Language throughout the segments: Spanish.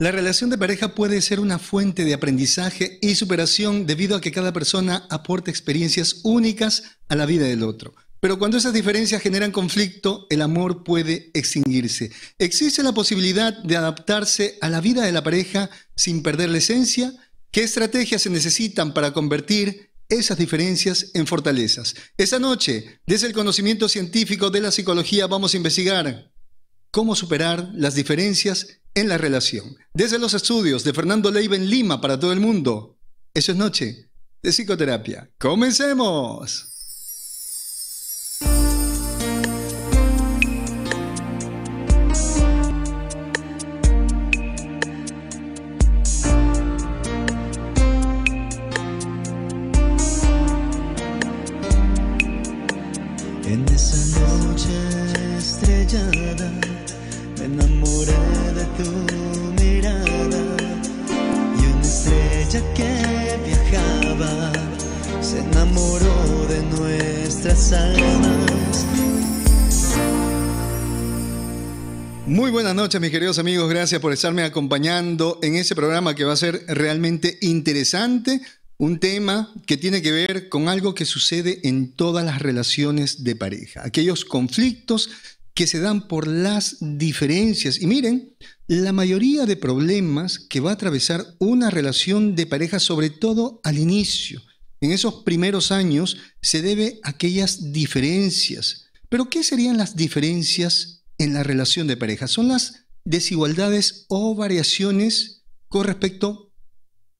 La relación de pareja puede ser una fuente de aprendizaje y superación debido a que cada persona aporta experiencias únicas a la vida del otro. Pero cuando esas diferencias generan conflicto, el amor puede extinguirse. Existe la posibilidad de adaptarse a la vida de la pareja sin perder la esencia. ¿Qué estrategias se necesitan para convertir esas diferencias en fortalezas? Esta noche, desde el conocimiento científico de la psicología, vamos a investigar cómo superar las diferencias en la relación. Desde los estudios de Fernando Leiva en Lima para todo el mundo. Eso es noche de psicoterapia. ¡Comencemos! Muy buenas noches, mis queridos amigos. Gracias por estarme acompañando en este programa que va a ser realmente interesante. Un tema que tiene que ver con algo que sucede en todas las relaciones de pareja. Aquellos conflictos que se dan por las diferencias. Y miren, la mayoría de problemas que va a atravesar una relación de pareja, sobre todo al inicio, en esos primeros años, se debe a aquellas diferencias. Pero ¿qué serían las diferencias en la relación de pareja. Son las desigualdades o variaciones con respecto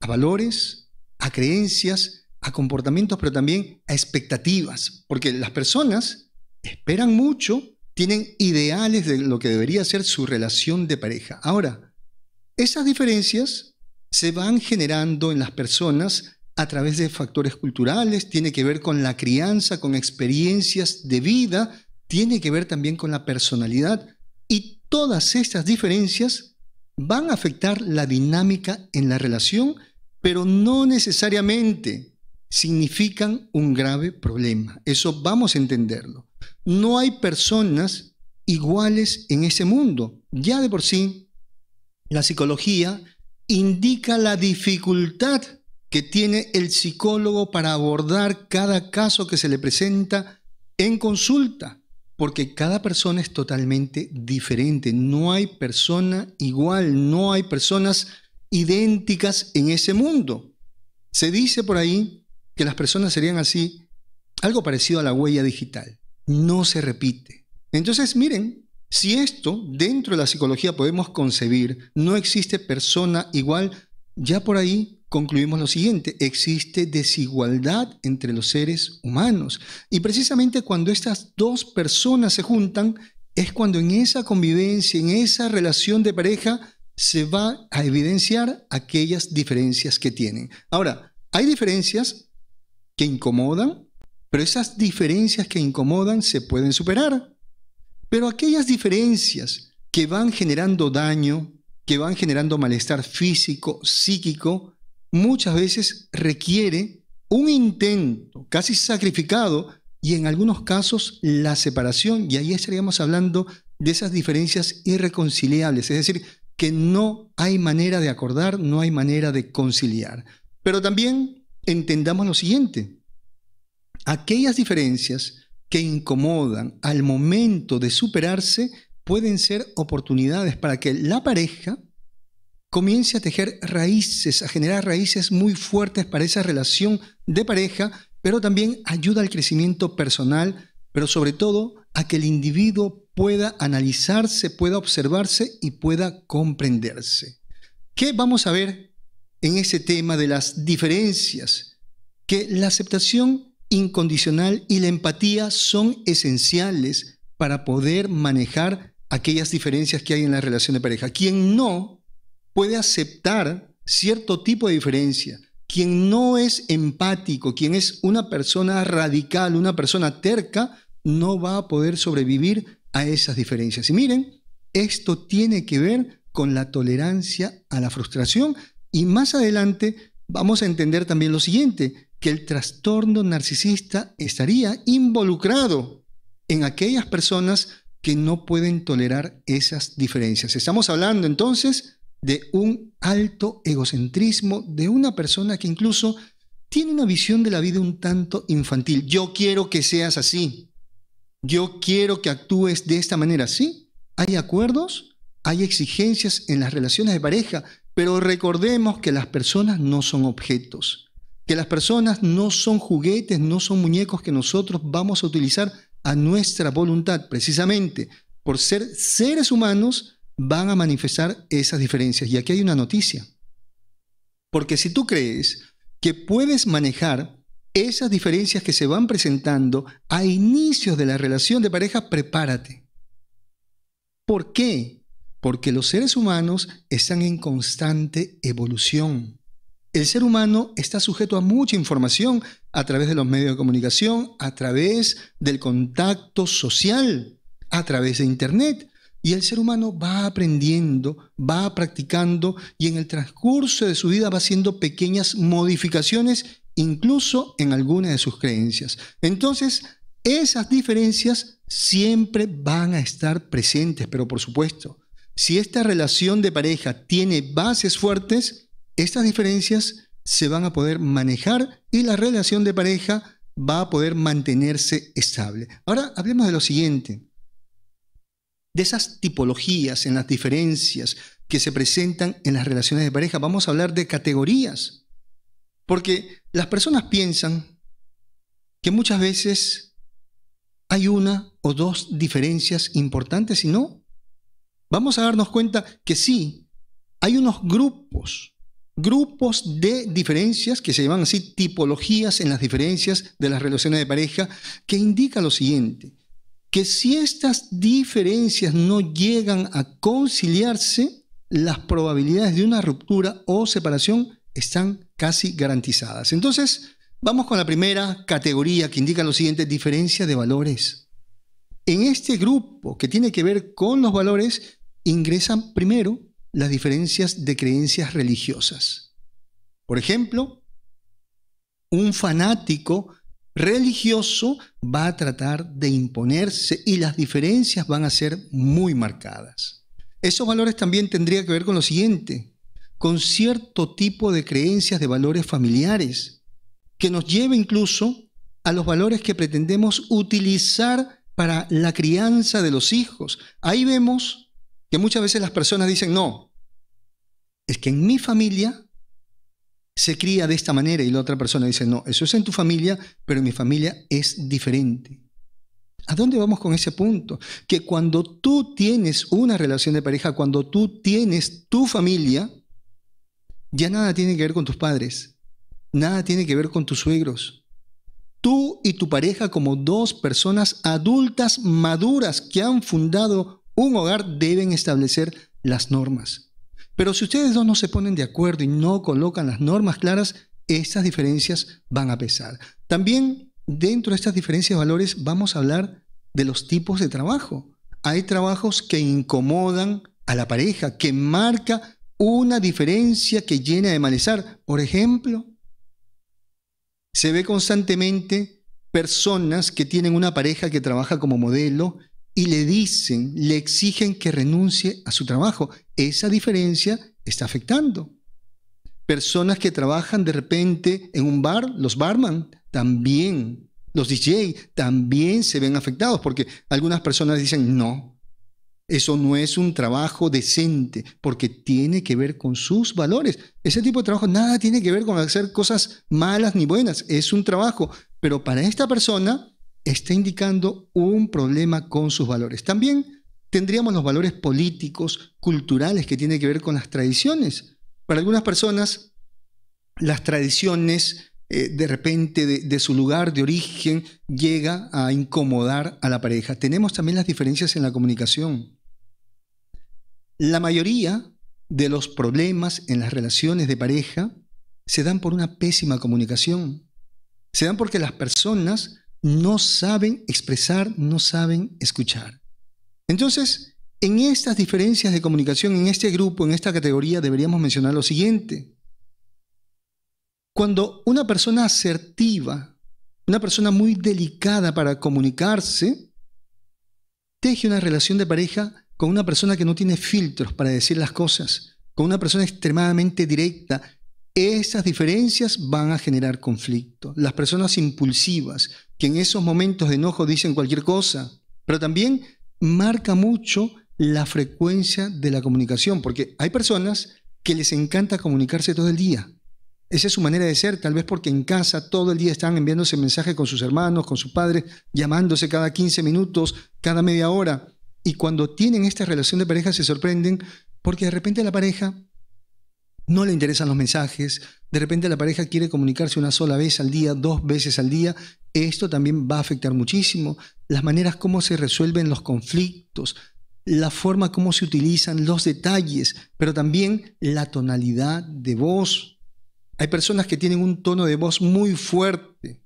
a valores, a creencias, a comportamientos, pero también a expectativas. Porque las personas esperan mucho, tienen ideales de lo que debería ser su relación de pareja. Ahora, esas diferencias se van generando en las personas a través de factores culturales, tiene que ver con la crianza, con experiencias de vida, tiene que ver también con la personalidad y todas estas diferencias van a afectar la dinámica en la relación, pero no necesariamente significan un grave problema. Eso vamos a entenderlo. No hay personas iguales en ese mundo. Ya de por sí, la psicología indica la dificultad que tiene el psicólogo para abordar cada caso que se le presenta en consulta porque cada persona es totalmente diferente, no hay persona igual, no hay personas idénticas en ese mundo. Se dice por ahí que las personas serían así, algo parecido a la huella digital, no se repite. Entonces, miren, si esto dentro de la psicología podemos concebir, no existe persona igual, ya por ahí concluimos lo siguiente, existe desigualdad entre los seres humanos. Y precisamente cuando estas dos personas se juntan, es cuando en esa convivencia, en esa relación de pareja, se va a evidenciar aquellas diferencias que tienen. Ahora, hay diferencias que incomodan, pero esas diferencias que incomodan se pueden superar. Pero aquellas diferencias que van generando daño, que van generando malestar físico, psíquico, muchas veces requiere un intento casi sacrificado y en algunos casos la separación. Y ahí estaríamos hablando de esas diferencias irreconciliables, es decir, que no hay manera de acordar, no hay manera de conciliar. Pero también entendamos lo siguiente, aquellas diferencias que incomodan al momento de superarse pueden ser oportunidades para que la pareja comience a tejer raíces, a generar raíces muy fuertes para esa relación de pareja, pero también ayuda al crecimiento personal, pero sobre todo a que el individuo pueda analizarse, pueda observarse y pueda comprenderse. ¿Qué vamos a ver en ese tema de las diferencias? Que la aceptación incondicional y la empatía son esenciales para poder manejar aquellas diferencias que hay en la relación de pareja. Quien no puede aceptar cierto tipo de diferencia. Quien no es empático, quien es una persona radical, una persona terca, no va a poder sobrevivir a esas diferencias. Y miren, esto tiene que ver con la tolerancia a la frustración y más adelante vamos a entender también lo siguiente, que el trastorno narcisista estaría involucrado en aquellas personas que no pueden tolerar esas diferencias. Estamos hablando entonces de un alto egocentrismo de una persona que incluso tiene una visión de la vida un tanto infantil. Yo quiero que seas así. Yo quiero que actúes de esta manera. Sí, hay acuerdos, hay exigencias en las relaciones de pareja, pero recordemos que las personas no son objetos, que las personas no son juguetes, no son muñecos que nosotros vamos a utilizar a nuestra voluntad. Precisamente por ser seres humanos, van a manifestar esas diferencias. Y aquí hay una noticia. Porque si tú crees que puedes manejar esas diferencias que se van presentando a inicios de la relación de pareja, prepárate. ¿Por qué? Porque los seres humanos están en constante evolución. El ser humano está sujeto a mucha información a través de los medios de comunicación, a través del contacto social, a través de Internet. Y el ser humano va aprendiendo, va practicando y en el transcurso de su vida va haciendo pequeñas modificaciones, incluso en alguna de sus creencias. Entonces, esas diferencias siempre van a estar presentes, pero por supuesto, si esta relación de pareja tiene bases fuertes, estas diferencias se van a poder manejar y la relación de pareja va a poder mantenerse estable. Ahora hablemos de lo siguiente de esas tipologías, en las diferencias que se presentan en las relaciones de pareja. Vamos a hablar de categorías. Porque las personas piensan que muchas veces hay una o dos diferencias importantes y no. Vamos a darnos cuenta que sí, hay unos grupos, grupos de diferencias que se llaman así tipologías en las diferencias de las relaciones de pareja que indica lo siguiente que si estas diferencias no llegan a conciliarse, las probabilidades de una ruptura o separación están casi garantizadas. Entonces, vamos con la primera categoría que indica lo siguiente, diferencia de valores. En este grupo que tiene que ver con los valores, ingresan primero las diferencias de creencias religiosas. Por ejemplo, un fanático religioso va a tratar de imponerse y las diferencias van a ser muy marcadas. Esos valores también tendría que ver con lo siguiente, con cierto tipo de creencias de valores familiares, que nos lleve incluso a los valores que pretendemos utilizar para la crianza de los hijos. Ahí vemos que muchas veces las personas dicen, no, es que en mi familia se cría de esta manera y la otra persona dice, no, eso es en tu familia, pero mi familia es diferente. ¿A dónde vamos con ese punto? Que cuando tú tienes una relación de pareja, cuando tú tienes tu familia, ya nada tiene que ver con tus padres, nada tiene que ver con tus suegros. Tú y tu pareja como dos personas adultas maduras que han fundado un hogar deben establecer las normas. Pero si ustedes dos no se ponen de acuerdo y no colocan las normas claras, estas diferencias van a pesar. También dentro de estas diferencias de valores vamos a hablar de los tipos de trabajo. Hay trabajos que incomodan a la pareja, que marca una diferencia que llena de malestar. Por ejemplo, se ve constantemente personas que tienen una pareja que trabaja como modelo y le dicen, le exigen que renuncie a su trabajo. Esa diferencia está afectando. Personas que trabajan de repente en un bar, los barman también, los DJ también se ven afectados porque algunas personas dicen, no, eso no es un trabajo decente porque tiene que ver con sus valores. Ese tipo de trabajo nada tiene que ver con hacer cosas malas ni buenas, es un trabajo. Pero para esta persona está indicando un problema con sus valores. También tendríamos los valores políticos, culturales, que tienen que ver con las tradiciones. Para algunas personas, las tradiciones eh, de repente de, de, su lugar de origen llega a incomodar a la pareja. Tenemos también las diferencias en la comunicación. La mayoría de los problemas en las relaciones de pareja se dan por una pésima comunicación. Se dan porque las personas no saben expresar, no saben escuchar. Entonces, en estas diferencias de comunicación, en este grupo, en esta categoría, deberíamos mencionar lo siguiente. Cuando una persona asertiva, una persona muy delicada para comunicarse, teje una relación de pareja con una persona que no tiene filtros para decir las cosas, con una persona extremadamente directa, esas diferencias van a generar conflicto. Las personas impulsivas, en esos momentos de enojo dicen cualquier cosa, pero también marca mucho la frecuencia de la comunicación, porque hay personas que les encanta comunicarse todo el día. Esa es su manera de ser, tal vez porque en casa todo el día están enviándose mensajes con sus hermanos, con sus padres, llamándose cada 15 minutos, cada media hora. Y cuando tienen esta relación de pareja se sorprenden porque de repente a la pareja no le interesan los mensajes, de repente la pareja quiere comunicarse una sola vez al día, dos veces al día, esto también va a afectar muchísimo las maneras como se resuelven los conflictos, la forma como se utilizan los detalles, pero también la tonalidad de voz. Hay personas que tienen un tono de voz muy fuerte,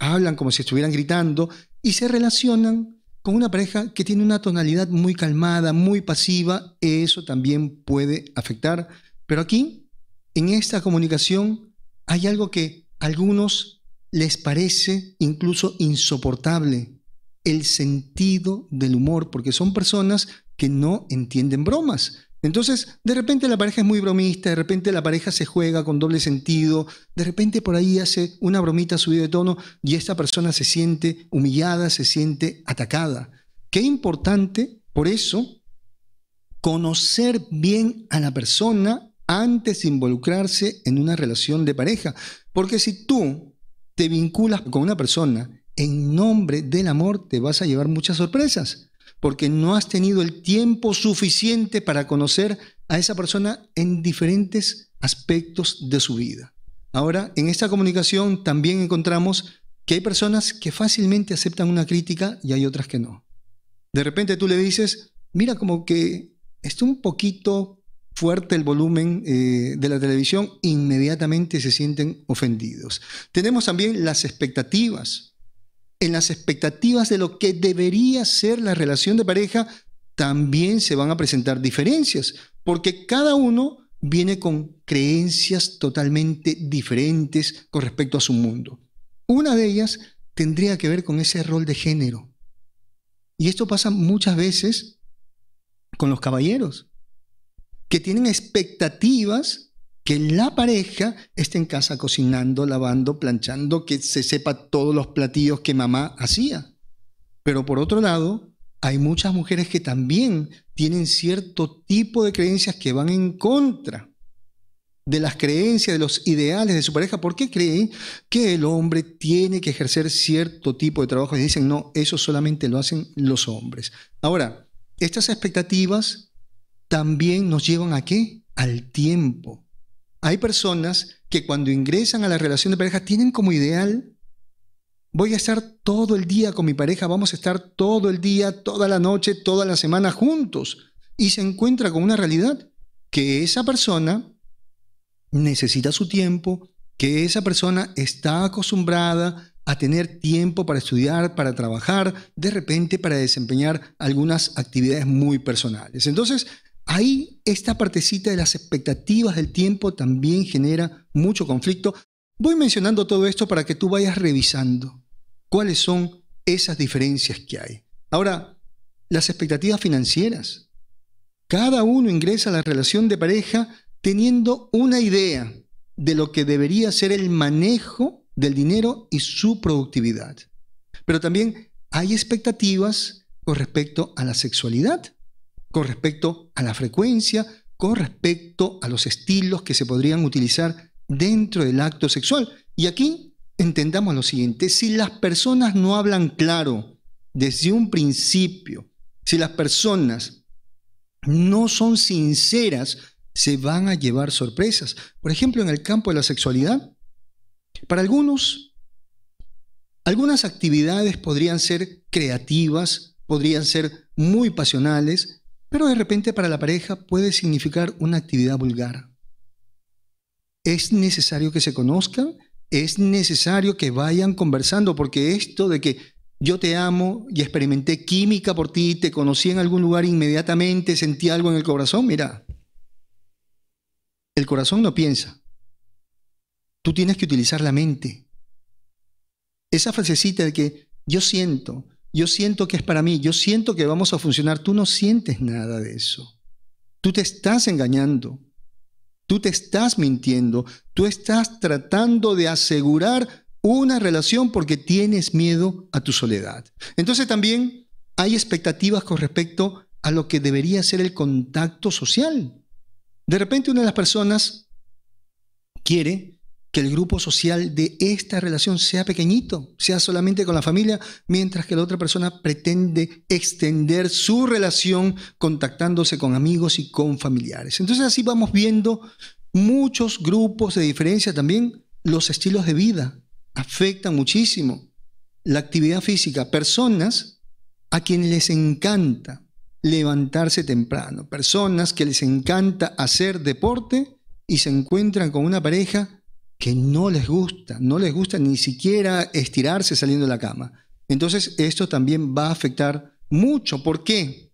hablan como si estuvieran gritando y se relacionan con una pareja que tiene una tonalidad muy calmada, muy pasiva. Eso también puede afectar. Pero aquí, en esta comunicación, hay algo que algunos les parece incluso insoportable el sentido del humor, porque son personas que no entienden bromas. Entonces, de repente la pareja es muy bromista, de repente la pareja se juega con doble sentido, de repente por ahí hace una bromita subida de tono y esta persona se siente humillada, se siente atacada. Qué importante, por eso, conocer bien a la persona antes de involucrarse en una relación de pareja. Porque si tú te vinculas con una persona en nombre del amor, te vas a llevar muchas sorpresas, porque no has tenido el tiempo suficiente para conocer a esa persona en diferentes aspectos de su vida. Ahora, en esta comunicación también encontramos que hay personas que fácilmente aceptan una crítica y hay otras que no. De repente tú le dices, mira como que estoy un poquito fuerte el volumen eh, de la televisión, inmediatamente se sienten ofendidos. Tenemos también las expectativas. En las expectativas de lo que debería ser la relación de pareja, también se van a presentar diferencias, porque cada uno viene con creencias totalmente diferentes con respecto a su mundo. Una de ellas tendría que ver con ese rol de género. Y esto pasa muchas veces con los caballeros que tienen expectativas que la pareja esté en casa cocinando, lavando, planchando, que se sepa todos los platillos que mamá hacía. Pero por otro lado, hay muchas mujeres que también tienen cierto tipo de creencias que van en contra de las creencias, de los ideales de su pareja, porque creen que el hombre tiene que ejercer cierto tipo de trabajo y dicen, no, eso solamente lo hacen los hombres. Ahora, estas expectativas también nos llevan a qué? Al tiempo. Hay personas que cuando ingresan a la relación de pareja tienen como ideal, voy a estar todo el día con mi pareja, vamos a estar todo el día, toda la noche, toda la semana juntos. Y se encuentra con una realidad, que esa persona necesita su tiempo, que esa persona está acostumbrada a tener tiempo para estudiar, para trabajar, de repente para desempeñar algunas actividades muy personales. Entonces, Ahí esta partecita de las expectativas del tiempo también genera mucho conflicto. Voy mencionando todo esto para que tú vayas revisando cuáles son esas diferencias que hay. Ahora, las expectativas financieras. Cada uno ingresa a la relación de pareja teniendo una idea de lo que debería ser el manejo del dinero y su productividad. Pero también hay expectativas con respecto a la sexualidad con respecto a la frecuencia, con respecto a los estilos que se podrían utilizar dentro del acto sexual. Y aquí entendamos lo siguiente, si las personas no hablan claro desde un principio, si las personas no son sinceras, se van a llevar sorpresas. Por ejemplo, en el campo de la sexualidad, para algunos, algunas actividades podrían ser creativas, podrían ser muy pasionales, pero de repente para la pareja puede significar una actividad vulgar. Es necesario que se conozcan, es necesario que vayan conversando, porque esto de que yo te amo y experimenté química por ti, te conocí en algún lugar inmediatamente, sentí algo en el corazón, mira, el corazón no piensa. Tú tienes que utilizar la mente. Esa frasecita de que yo siento, yo siento que es para mí, yo siento que vamos a funcionar, tú no sientes nada de eso. Tú te estás engañando, tú te estás mintiendo, tú estás tratando de asegurar una relación porque tienes miedo a tu soledad. Entonces también hay expectativas con respecto a lo que debería ser el contacto social. De repente una de las personas quiere que el grupo social de esta relación sea pequeñito, sea solamente con la familia, mientras que la otra persona pretende extender su relación contactándose con amigos y con familiares. Entonces así vamos viendo muchos grupos de diferencia también. Los estilos de vida afectan muchísimo la actividad física. Personas a quienes les encanta levantarse temprano, personas que les encanta hacer deporte y se encuentran con una pareja que no les gusta, no les gusta ni siquiera estirarse saliendo de la cama. Entonces esto también va a afectar mucho. ¿Por qué?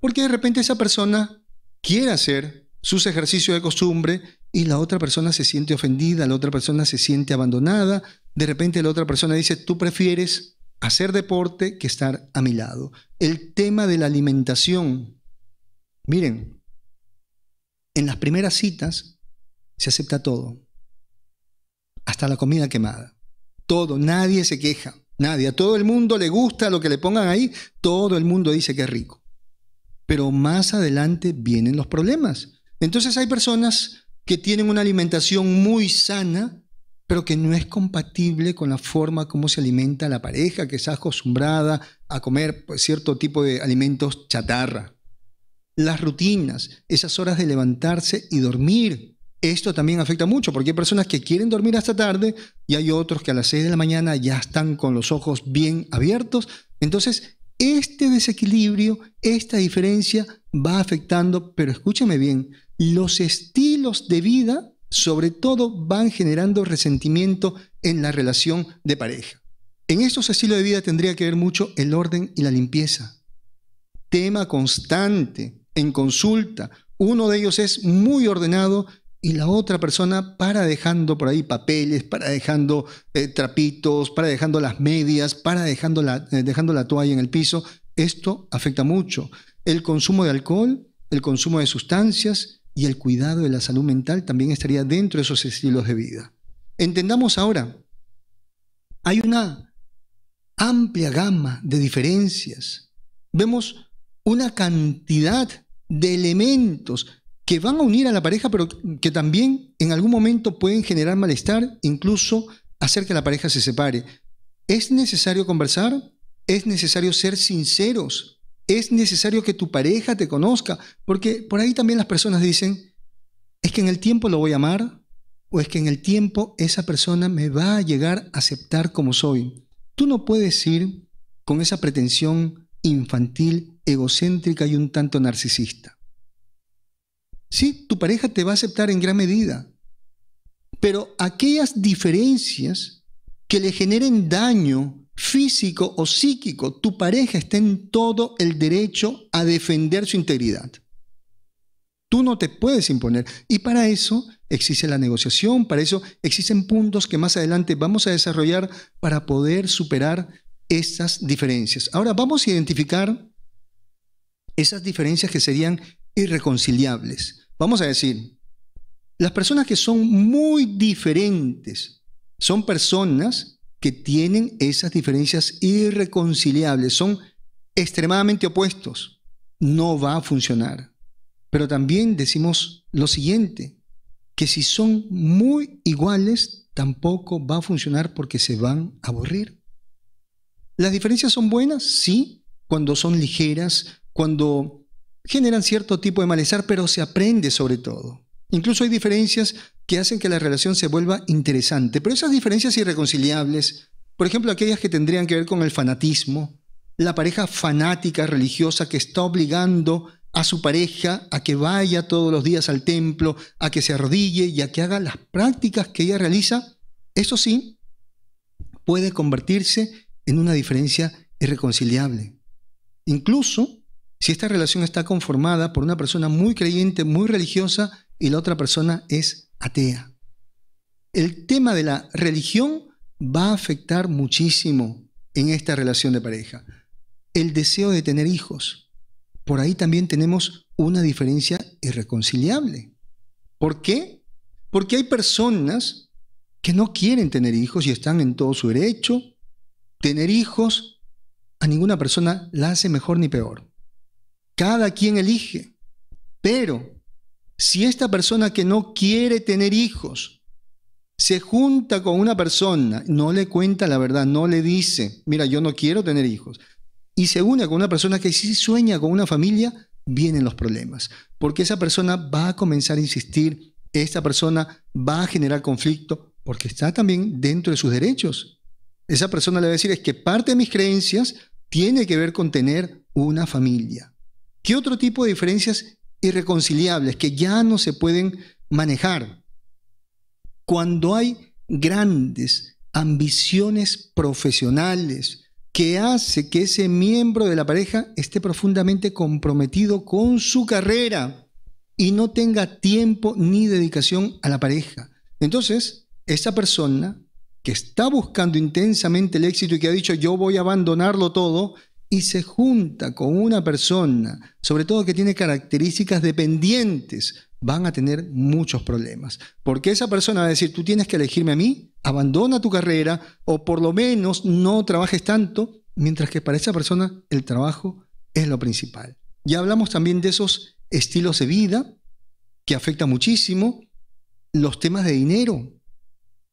Porque de repente esa persona quiere hacer sus ejercicios de costumbre y la otra persona se siente ofendida, la otra persona se siente abandonada, de repente la otra persona dice, tú prefieres hacer deporte que estar a mi lado. El tema de la alimentación. Miren, en las primeras citas se acepta todo hasta la comida quemada. Todo, nadie se queja, nadie. A todo el mundo le gusta lo que le pongan ahí, todo el mundo dice que es rico. Pero más adelante vienen los problemas. Entonces hay personas que tienen una alimentación muy sana, pero que no es compatible con la forma como se alimenta la pareja, que está acostumbrada a comer pues, cierto tipo de alimentos chatarra. Las rutinas, esas horas de levantarse y dormir, esto también afecta mucho porque hay personas que quieren dormir hasta tarde y hay otros que a las 6 de la mañana ya están con los ojos bien abiertos. Entonces, este desequilibrio, esta diferencia va afectando, pero escúchame bien, los estilos de vida sobre todo van generando resentimiento en la relación de pareja. En estos estilos de vida tendría que ver mucho el orden y la limpieza. Tema constante en consulta. Uno de ellos es muy ordenado y la otra persona para dejando por ahí papeles, para dejando eh, trapitos, para dejando las medias, para dejando la, eh, dejando la toalla en el piso. Esto afecta mucho. El consumo de alcohol, el consumo de sustancias y el cuidado de la salud mental también estaría dentro de esos estilos de vida. Entendamos ahora, hay una amplia gama de diferencias. Vemos una cantidad de elementos que van a unir a la pareja, pero que también en algún momento pueden generar malestar, incluso hacer que la pareja se separe. Es necesario conversar, es necesario ser sinceros, es necesario que tu pareja te conozca, porque por ahí también las personas dicen, es que en el tiempo lo voy a amar, o es que en el tiempo esa persona me va a llegar a aceptar como soy. Tú no puedes ir con esa pretensión infantil, egocéntrica y un tanto narcisista. Sí, tu pareja te va a aceptar en gran medida, pero aquellas diferencias que le generen daño físico o psíquico, tu pareja está en todo el derecho a defender su integridad. Tú no te puedes imponer. Y para eso existe la negociación, para eso existen puntos que más adelante vamos a desarrollar para poder superar esas diferencias. Ahora vamos a identificar esas diferencias que serían irreconciliables. Vamos a decir, las personas que son muy diferentes son personas que tienen esas diferencias irreconciliables, son extremadamente opuestos. No va a funcionar. Pero también decimos lo siguiente, que si son muy iguales, tampoco va a funcionar porque se van a aburrir. ¿Las diferencias son buenas? Sí, cuando son ligeras, cuando generan cierto tipo de malestar, pero se aprende sobre todo. Incluso hay diferencias que hacen que la relación se vuelva interesante, pero esas diferencias irreconciliables, por ejemplo, aquellas que tendrían que ver con el fanatismo, la pareja fanática religiosa que está obligando a su pareja a que vaya todos los días al templo, a que se arrodille y a que haga las prácticas que ella realiza, eso sí, puede convertirse en una diferencia irreconciliable. Incluso si esta relación está conformada por una persona muy creyente, muy religiosa y la otra persona es atea. El tema de la religión va a afectar muchísimo en esta relación de pareja. El deseo de tener hijos. Por ahí también tenemos una diferencia irreconciliable. ¿Por qué? Porque hay personas que no quieren tener hijos y están en todo su derecho. Tener hijos a ninguna persona la hace mejor ni peor. Cada quien elige. Pero si esta persona que no quiere tener hijos se junta con una persona, no le cuenta la verdad, no le dice, mira, yo no quiero tener hijos, y se une con una persona que sí sueña con una familia, vienen los problemas, porque esa persona va a comenzar a insistir, esta persona va a generar conflicto, porque está también dentro de sus derechos. Esa persona le va a decir, es que parte de mis creencias tiene que ver con tener una familia. ¿Qué otro tipo de diferencias irreconciliables que ya no se pueden manejar? Cuando hay grandes ambiciones profesionales que hace que ese miembro de la pareja esté profundamente comprometido con su carrera y no tenga tiempo ni dedicación a la pareja. Entonces, esa persona que está buscando intensamente el éxito y que ha dicho yo voy a abandonarlo todo, y se junta con una persona, sobre todo que tiene características dependientes, van a tener muchos problemas. Porque esa persona va a decir, tú tienes que elegirme a mí, abandona tu carrera o por lo menos no trabajes tanto, mientras que para esa persona el trabajo es lo principal. Ya hablamos también de esos estilos de vida que afectan muchísimo, los temas de dinero.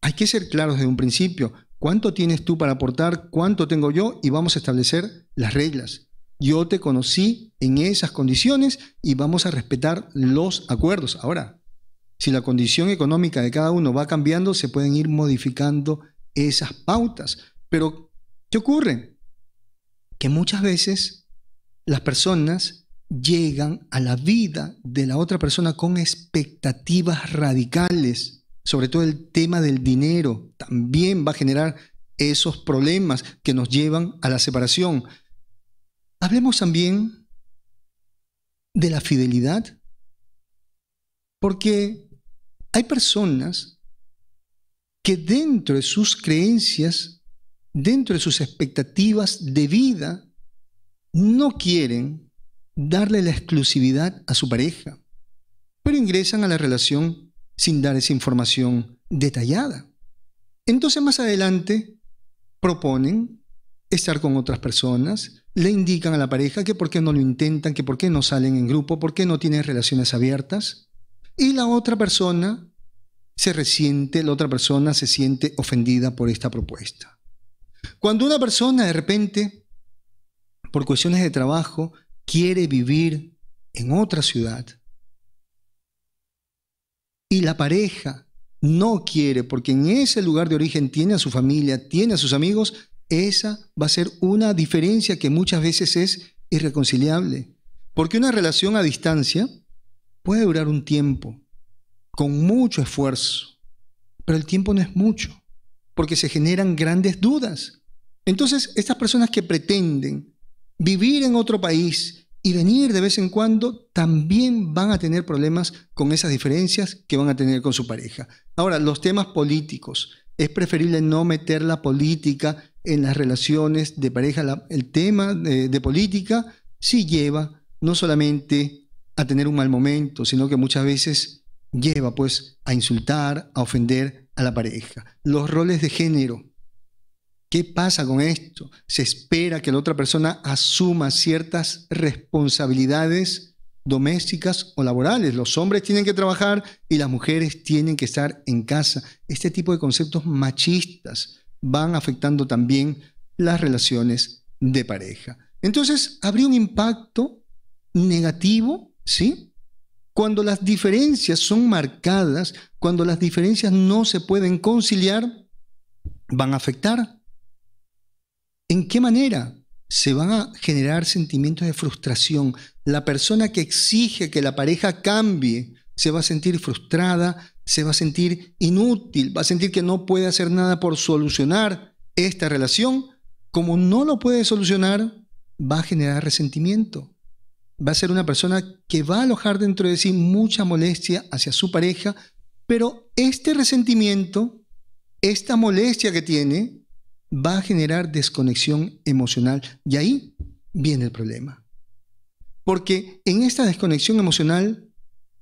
Hay que ser claros desde un principio. ¿Cuánto tienes tú para aportar? ¿Cuánto tengo yo? Y vamos a establecer las reglas. Yo te conocí en esas condiciones y vamos a respetar los acuerdos. Ahora, si la condición económica de cada uno va cambiando, se pueden ir modificando esas pautas. Pero, ¿qué ocurre? Que muchas veces las personas llegan a la vida de la otra persona con expectativas radicales sobre todo el tema del dinero, también va a generar esos problemas que nos llevan a la separación. Hablemos también de la fidelidad, porque hay personas que dentro de sus creencias, dentro de sus expectativas de vida, no quieren darle la exclusividad a su pareja, pero ingresan a la relación sin dar esa información detallada. Entonces más adelante proponen estar con otras personas, le indican a la pareja que por qué no lo intentan, que por qué no salen en grupo, por qué no tienen relaciones abiertas. Y la otra persona se resiente, la otra persona se siente ofendida por esta propuesta. Cuando una persona de repente, por cuestiones de trabajo, quiere vivir en otra ciudad, y la pareja no quiere, porque en ese lugar de origen tiene a su familia, tiene a sus amigos, esa va a ser una diferencia que muchas veces es irreconciliable. Porque una relación a distancia puede durar un tiempo, con mucho esfuerzo, pero el tiempo no es mucho, porque se generan grandes dudas. Entonces, estas personas que pretenden vivir en otro país, y venir de vez en cuando, también van a tener problemas con esas diferencias que van a tener con su pareja. Ahora, los temas políticos. Es preferible no meter la política en las relaciones de pareja. el tema de, política sí lleva no solamente a tener un mal momento, sino que muchas veces lleva pues a insultar, a ofender a la pareja. Los roles de género ¿Qué pasa con esto? Se espera que la otra persona asuma ciertas responsabilidades domésticas o laborales. Los hombres tienen que trabajar y las mujeres tienen que estar en casa. Este tipo de conceptos machistas van afectando también las relaciones de pareja. Entonces, habría un impacto negativo, ¿sí? Cuando las diferencias son marcadas, cuando las diferencias no se pueden conciliar, van a afectar ¿En qué manera se van a generar sentimientos de frustración? La persona que exige que la pareja cambie se va a sentir frustrada, se va a sentir inútil, va a sentir que no puede hacer nada por solucionar esta relación. Como no lo puede solucionar, va a generar resentimiento. Va a ser una persona que va a alojar dentro de sí mucha molestia hacia su pareja, pero este resentimiento, esta molestia que tiene, va a generar desconexión emocional y ahí viene el problema. Porque en esta desconexión emocional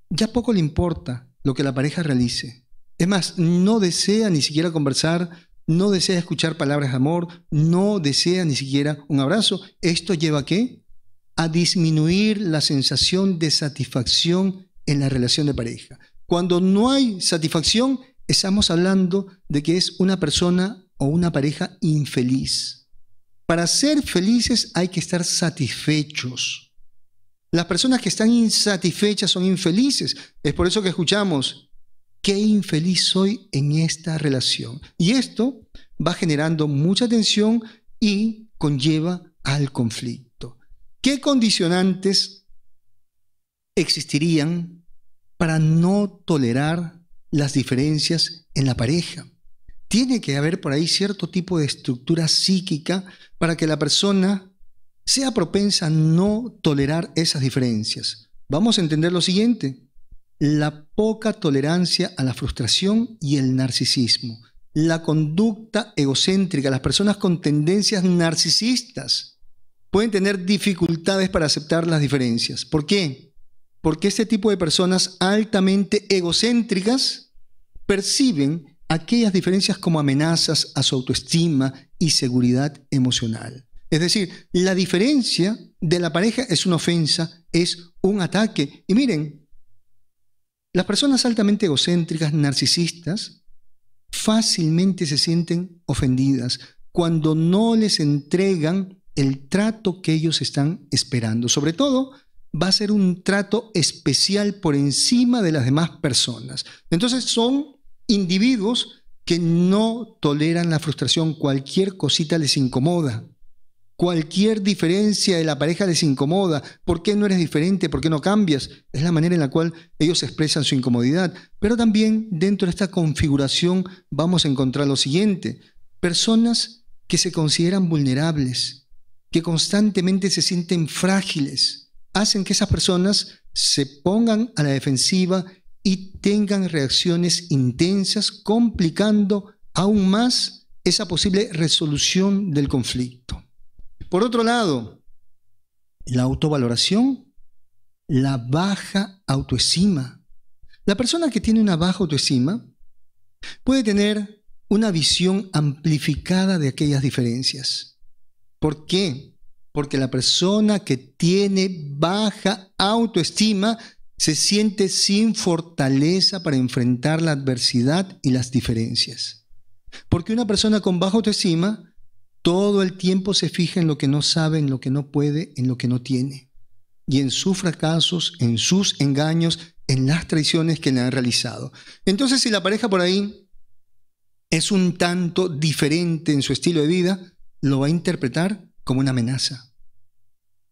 ya poco le importa lo que la pareja realice. Es más, no desea ni siquiera conversar, no desea escuchar palabras de amor, no desea ni siquiera un abrazo. ¿Esto lleva a qué? A disminuir la sensación de satisfacción en la relación de pareja. Cuando no hay satisfacción, estamos hablando de que es una persona o una pareja infeliz. Para ser felices hay que estar satisfechos. Las personas que están insatisfechas son infelices. Es por eso que escuchamos, qué infeliz soy en esta relación. Y esto va generando mucha tensión y conlleva al conflicto. ¿Qué condicionantes existirían para no tolerar las diferencias en la pareja? tiene que haber por ahí cierto tipo de estructura psíquica para que la persona sea propensa a no tolerar esas diferencias. Vamos a entender lo siguiente, la poca tolerancia a la frustración y el narcisismo, la conducta egocéntrica, las personas con tendencias narcisistas pueden tener dificultades para aceptar las diferencias. ¿Por qué? Porque este tipo de personas altamente egocéntricas perciben aquellas diferencias como amenazas a su autoestima y seguridad emocional. Es decir, la diferencia de la pareja es una ofensa, es un ataque. Y miren, las personas altamente egocéntricas, narcisistas, fácilmente se sienten ofendidas cuando no les entregan el trato que ellos están esperando. Sobre todo, va a ser un trato especial por encima de las demás personas. Entonces son individuos que no toleran la frustración, cualquier cosita les incomoda, cualquier diferencia de la pareja les incomoda, ¿por qué no eres diferente? ¿Por qué no cambias? Es la manera en la cual ellos expresan su incomodidad. Pero también dentro de esta configuración vamos a encontrar lo siguiente, personas que se consideran vulnerables, que constantemente se sienten frágiles, hacen que esas personas se pongan a la defensiva y tengan reacciones intensas, complicando aún más esa posible resolución del conflicto. Por otro lado, la autovaloración, la baja autoestima. La persona que tiene una baja autoestima puede tener una visión amplificada de aquellas diferencias. ¿Por qué? Porque la persona que tiene baja autoestima se siente sin fortaleza para enfrentar la adversidad y las diferencias. Porque una persona con bajo autoestima todo el tiempo se fija en lo que no sabe, en lo que no puede, en lo que no tiene, y en sus fracasos, en sus engaños, en las traiciones que le han realizado. Entonces, si la pareja por ahí es un tanto diferente en su estilo de vida, lo va a interpretar como una amenaza.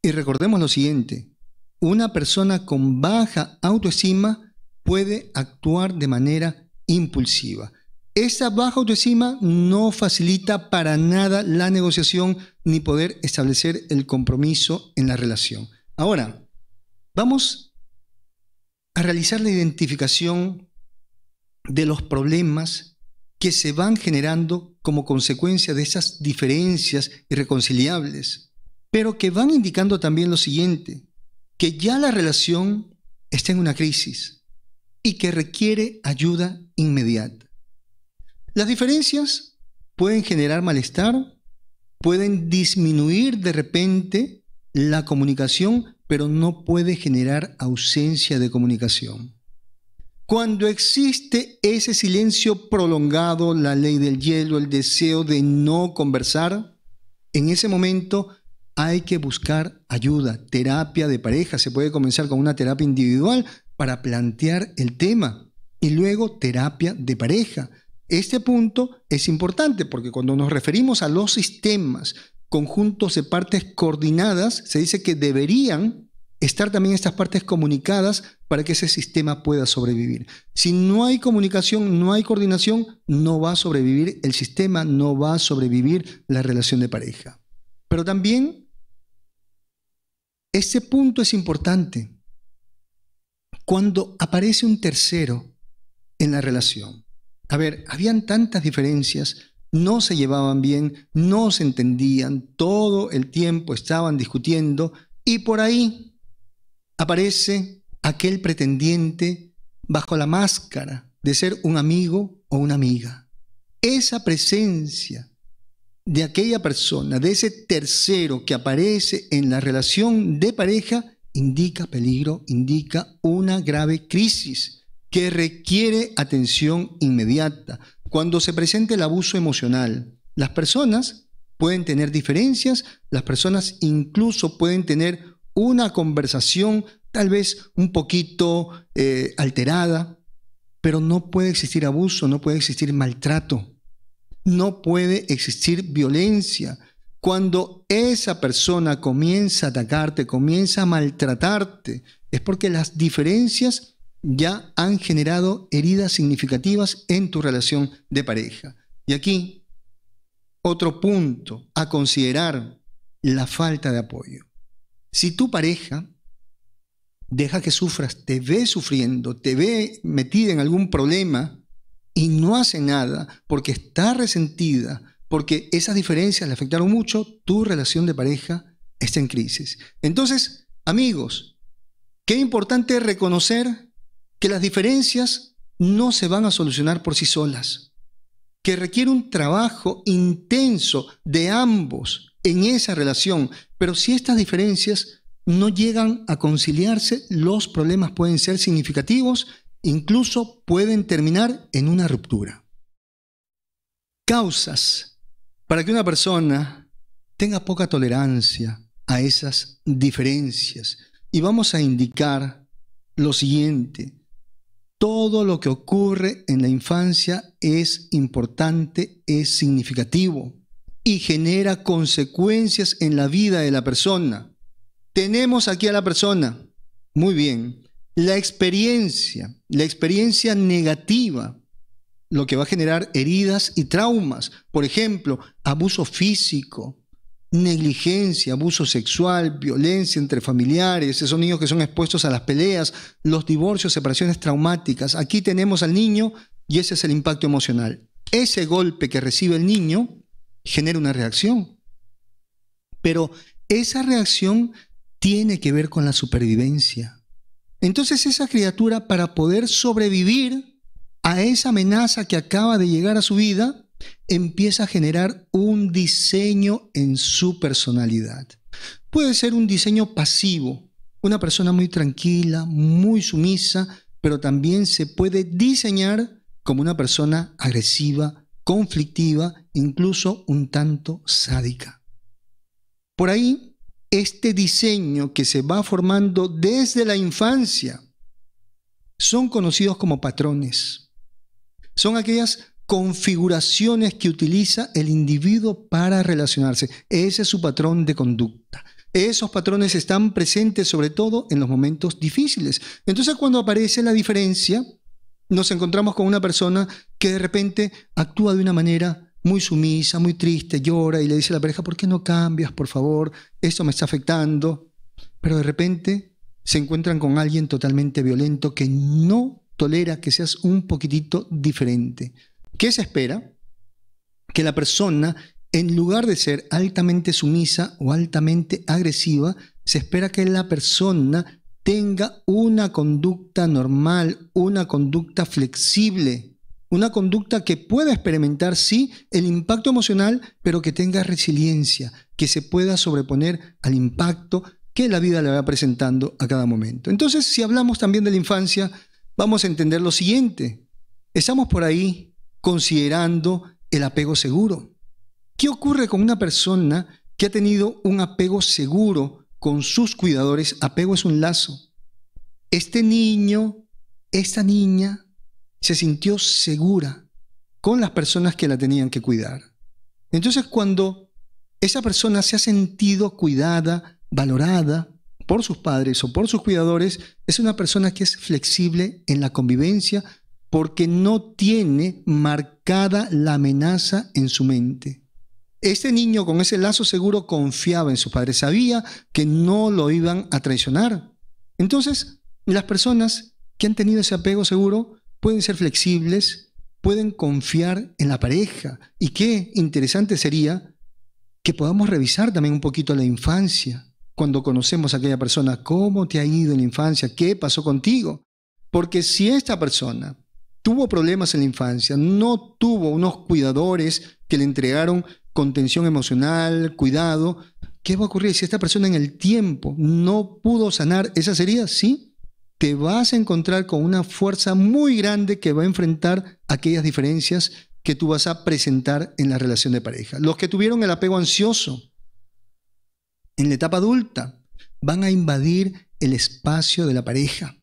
Y recordemos lo siguiente, una persona con baja autoestima puede actuar de manera impulsiva. Esa baja autoestima no facilita para nada la negociación ni poder establecer el compromiso en la relación. Ahora, vamos a realizar la identificación de los problemas que se van generando como consecuencia de esas diferencias irreconciliables, pero que van indicando también lo siguiente, que ya la relación está en una crisis y que requiere ayuda inmediata. Las diferencias pueden generar malestar, pueden disminuir de repente la comunicación, pero no puede generar ausencia de comunicación. Cuando existe ese silencio prolongado, la ley del hielo, el deseo de no conversar, en ese momento hay que buscar ayuda, terapia de pareja. Se puede comenzar con una terapia individual para plantear el tema y luego terapia de pareja. Este punto es importante porque cuando nos referimos a los sistemas, conjuntos de partes coordinadas, se dice que deberían estar también estas partes comunicadas para que ese sistema pueda sobrevivir. Si no hay comunicación, no hay coordinación, no va a sobrevivir el sistema, no va a sobrevivir la relación de pareja. Pero también este punto es importante. Cuando aparece un tercero en la relación. A ver, habían tantas diferencias, no se llevaban bien, no se entendían, todo el tiempo estaban discutiendo y por ahí aparece aquel pretendiente bajo la máscara de ser un amigo o una amiga. Esa presencia de aquella persona, de ese tercero que aparece en la relación de pareja, indica peligro, indica una grave crisis que requiere atención inmediata. Cuando se presenta el abuso emocional, las personas pueden tener diferencias, las personas incluso pueden tener una conversación tal vez un poquito eh, alterada, pero no puede existir abuso, no puede existir maltrato no puede existir violencia. Cuando esa persona comienza a atacarte, comienza a maltratarte, es porque las diferencias ya han generado heridas significativas en tu relación de pareja. Y aquí, otro punto a considerar, la falta de apoyo. Si tu pareja deja que sufras, te ve sufriendo, te ve metida en algún problema, y no hace nada porque está resentida, porque esas diferencias le afectaron mucho, tu relación de pareja está en crisis. Entonces, amigos, qué importante reconocer que las diferencias no se van a solucionar por sí solas, que requiere un trabajo intenso de ambos en esa relación, pero si estas diferencias no llegan a conciliarse, los problemas pueden ser significativos incluso pueden terminar en una ruptura. Causas para que una persona tenga poca tolerancia a esas diferencias. Y vamos a indicar lo siguiente. Todo lo que ocurre en la infancia es importante, es significativo y genera consecuencias en la vida de la persona. Tenemos aquí a la persona. Muy bien. La experiencia, la experiencia negativa, lo que va a generar heridas y traumas, por ejemplo, abuso físico, negligencia, abuso sexual, violencia entre familiares, esos niños que son expuestos a las peleas, los divorcios, separaciones traumáticas. Aquí tenemos al niño y ese es el impacto emocional. Ese golpe que recibe el niño genera una reacción. Pero esa reacción tiene que ver con la supervivencia. Entonces esa criatura para poder sobrevivir a esa amenaza que acaba de llegar a su vida, empieza a generar un diseño en su personalidad. Puede ser un diseño pasivo, una persona muy tranquila, muy sumisa, pero también se puede diseñar como una persona agresiva, conflictiva, incluso un tanto sádica. Por ahí este diseño que se va formando desde la infancia son conocidos como patrones. Son aquellas configuraciones que utiliza el individuo para relacionarse. Ese es su patrón de conducta. Esos patrones están presentes sobre todo en los momentos difíciles. Entonces cuando aparece la diferencia, nos encontramos con una persona que de repente actúa de una manera muy sumisa, muy triste, llora y le dice a la pareja, ¿por qué no cambias, por favor? Eso me está afectando. Pero de repente se encuentran con alguien totalmente violento que no tolera que seas un poquitito diferente. ¿Qué se espera? Que la persona, en lugar de ser altamente sumisa o altamente agresiva, se espera que la persona tenga una conducta normal, una conducta flexible, una conducta que pueda experimentar, sí, el impacto emocional, pero que tenga resiliencia, que se pueda sobreponer al impacto que la vida le va presentando a cada momento. Entonces, si hablamos también de la infancia, vamos a entender lo siguiente. Estamos por ahí considerando el apego seguro. ¿Qué ocurre con una persona que ha tenido un apego seguro con sus cuidadores? Apego es un lazo. Este niño, esta niña, se sintió segura con las personas que la tenían que cuidar. Entonces cuando esa persona se ha sentido cuidada, valorada por sus padres o por sus cuidadores, es una persona que es flexible en la convivencia porque no tiene marcada la amenaza en su mente. Este niño con ese lazo seguro confiaba en sus padres, sabía que no lo iban a traicionar. Entonces, las personas que han tenido ese apego seguro pueden ser flexibles, pueden confiar en la pareja. Y qué interesante sería que podamos revisar también un poquito la infancia, cuando conocemos a aquella persona, cómo te ha ido en la infancia, qué pasó contigo. Porque si esta persona tuvo problemas en la infancia, no tuvo unos cuidadores que le entregaron contención emocional, cuidado, ¿qué va a ocurrir si esta persona en el tiempo no pudo sanar ¿esa sería? Sí, te vas a encontrar con una fuerza muy grande que va a enfrentar aquellas diferencias que tú vas a presentar en la relación de pareja. Los que tuvieron el apego ansioso en la etapa adulta van a invadir el espacio de la pareja.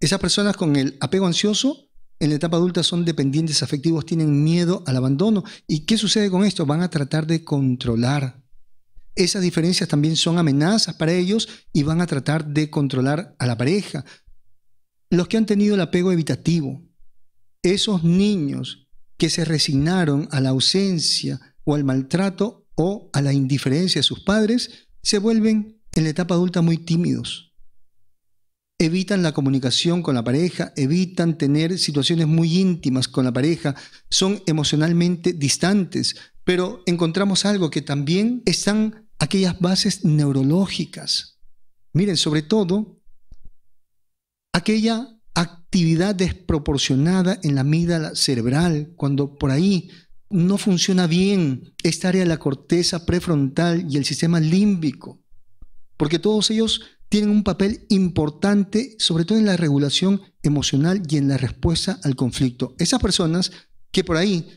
Esas personas con el apego ansioso en la etapa adulta son dependientes afectivos, tienen miedo al abandono. ¿Y qué sucede con esto? Van a tratar de controlar esas diferencias también son amenazas para ellos y van a tratar de controlar a la pareja. Los que han tenido el apego evitativo, esos niños que se resignaron a la ausencia o al maltrato o a la indiferencia de sus padres, se vuelven en la etapa adulta muy tímidos. Evitan la comunicación con la pareja, evitan tener situaciones muy íntimas con la pareja, son emocionalmente distantes, pero encontramos algo que también están aquellas bases neurológicas. Miren, sobre todo, aquella actividad desproporcionada en la amígdala cerebral, cuando por ahí no funciona bien esta área de la corteza prefrontal y el sistema límbico, porque todos ellos tienen un papel importante, sobre todo en la regulación emocional y en la respuesta al conflicto. Esas personas que por ahí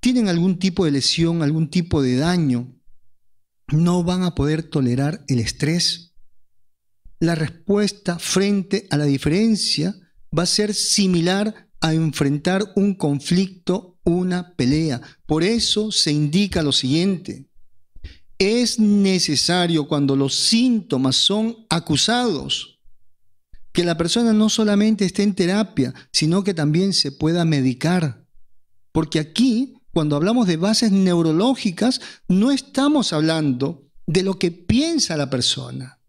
tienen algún tipo de lesión, algún tipo de daño, no van a poder tolerar el estrés. La respuesta frente a la diferencia va a ser similar a enfrentar un conflicto, una pelea. Por eso se indica lo siguiente. Es necesario cuando los síntomas son acusados que la persona no solamente esté en terapia, sino que también se pueda medicar. Porque aquí cuando hablamos de bases neurológicas, no estamos hablando de lo que piensa la persona.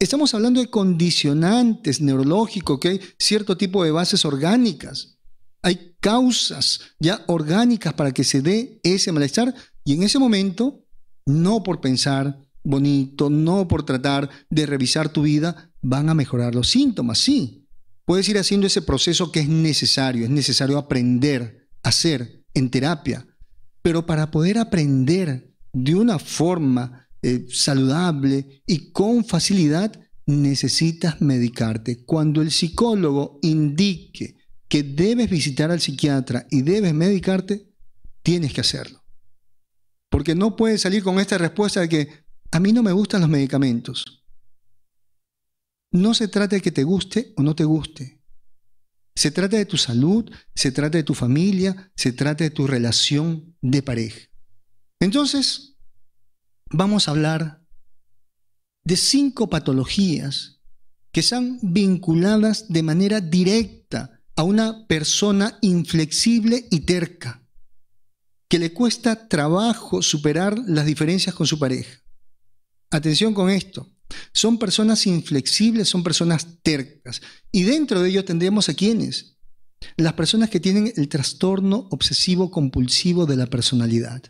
Estamos hablando de condicionantes neurológicos, que hay cierto tipo de bases orgánicas. Hay causas ya orgánicas para que se dé ese malestar y en ese momento, no por pensar bonito, no por tratar de revisar tu vida, van a mejorar los síntomas, sí. Puedes ir haciendo ese proceso que es necesario, es necesario aprender a ser en terapia, pero para poder aprender de una forma eh, saludable y con facilidad, necesitas medicarte. Cuando el psicólogo indique que debes visitar al psiquiatra y debes medicarte, tienes que hacerlo. Porque no puedes salir con esta respuesta de que a mí no me gustan los medicamentos. No se trata de que te guste o no te guste. Se trata de tu salud, se trata de tu familia, se trata de tu relación de pareja. Entonces, vamos a hablar de cinco patologías que están vinculadas de manera directa a una persona inflexible y terca, que le cuesta trabajo superar las diferencias con su pareja. Atención con esto. Son personas inflexibles, son personas tercas. Y dentro de ello tendríamos a quienes? Las personas que tienen el trastorno obsesivo compulsivo de la personalidad.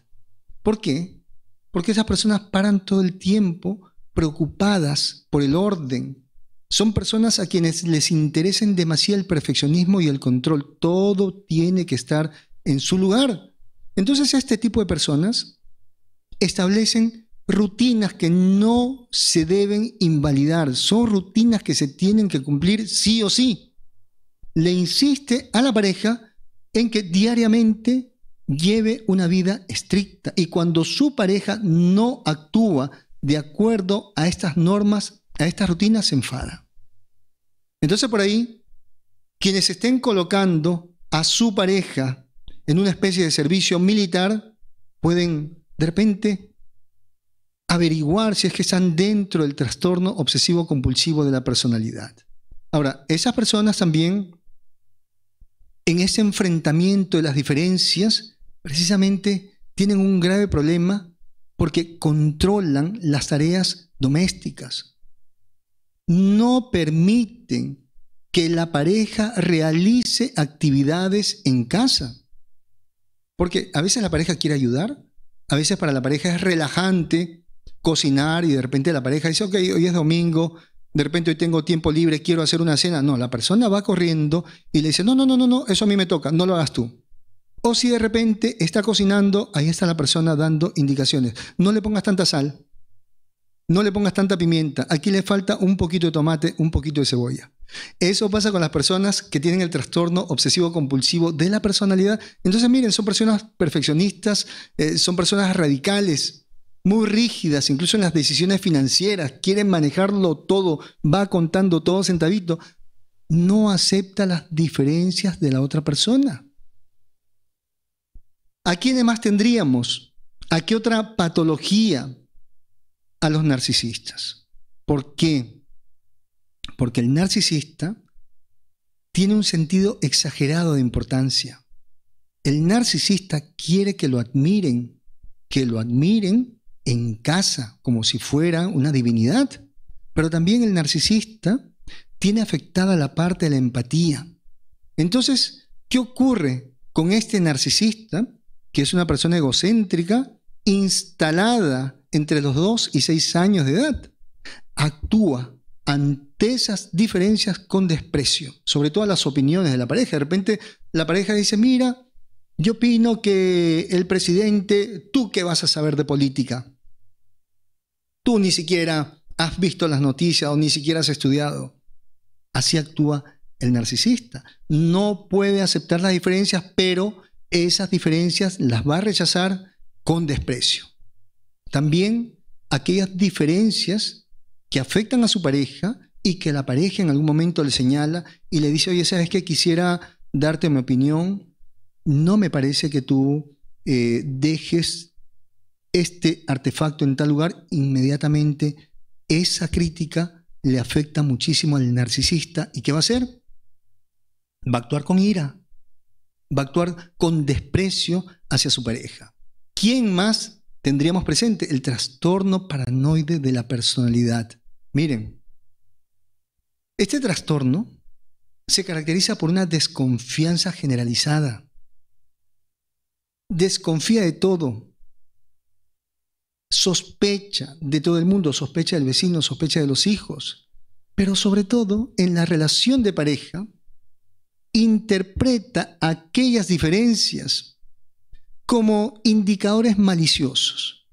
¿Por qué? Porque esas personas paran todo el tiempo preocupadas por el orden. Son personas a quienes les interesen demasiado el perfeccionismo y el control. Todo tiene que estar en su lugar. Entonces este tipo de personas establecen rutinas que no se deben invalidar, son rutinas que se tienen que cumplir sí o sí. Le insiste a la pareja en que diariamente lleve una vida estricta y cuando su pareja no actúa de acuerdo a estas normas, a estas rutinas, se enfada. Entonces por ahí, quienes estén colocando a su pareja en una especie de servicio militar, pueden de repente averiguar si es que están dentro del trastorno obsesivo compulsivo de la personalidad. Ahora, esas personas también, en ese enfrentamiento de las diferencias, precisamente tienen un grave problema porque controlan las tareas domésticas. No permiten que la pareja realice actividades en casa. Porque a veces la pareja quiere ayudar, a veces para la pareja es relajante cocinar y de repente la pareja dice, ok, hoy es domingo, de repente hoy tengo tiempo libre, quiero hacer una cena. No, la persona va corriendo y le dice, no, no, no, no, no, eso a mí me toca, no lo hagas tú. O si de repente está cocinando, ahí está la persona dando indicaciones. No le pongas tanta sal, no le pongas tanta pimienta, aquí le falta un poquito de tomate, un poquito de cebolla. Eso pasa con las personas que tienen el trastorno obsesivo compulsivo de la personalidad. Entonces, miren, son personas perfeccionistas, eh, son personas radicales, muy rígidas, incluso en las decisiones financieras, quieren manejarlo todo, va contando todo centavito, no acepta las diferencias de la otra persona. ¿A quiénes más tendríamos? ¿A qué otra patología? A los narcisistas. ¿Por qué? Porque el narcisista tiene un sentido exagerado de importancia. El narcisista quiere que lo admiren, que lo admiren en casa, como si fuera una divinidad. Pero también el narcisista tiene afectada la parte de la empatía. Entonces, ¿qué ocurre con este narcisista, que es una persona egocéntrica, instalada entre los dos y seis años de edad? Actúa ante esas diferencias con desprecio, sobre todo las opiniones de la pareja. De repente la pareja dice, mira, yo opino que el presidente, tú qué vas a saber de política. Tú ni siquiera has visto las noticias o ni siquiera has estudiado. Así actúa el narcisista. No puede aceptar las diferencias, pero esas diferencias las va a rechazar con desprecio. También aquellas diferencias que afectan a su pareja y que la pareja en algún momento le señala y le dice, oye, ¿sabes que Quisiera darte mi opinión. No me parece que tú eh, dejes este artefacto en tal lugar, inmediatamente esa crítica le afecta muchísimo al narcisista. ¿Y qué va a hacer? Va a actuar con ira, va a actuar con desprecio hacia su pareja. ¿Quién más tendríamos presente? El trastorno paranoide de la personalidad. Miren, este trastorno se caracteriza por una desconfianza generalizada. Desconfía de todo, sospecha de todo el mundo, sospecha del vecino, sospecha de los hijos, pero sobre todo en la relación de pareja, interpreta aquellas diferencias como indicadores maliciosos,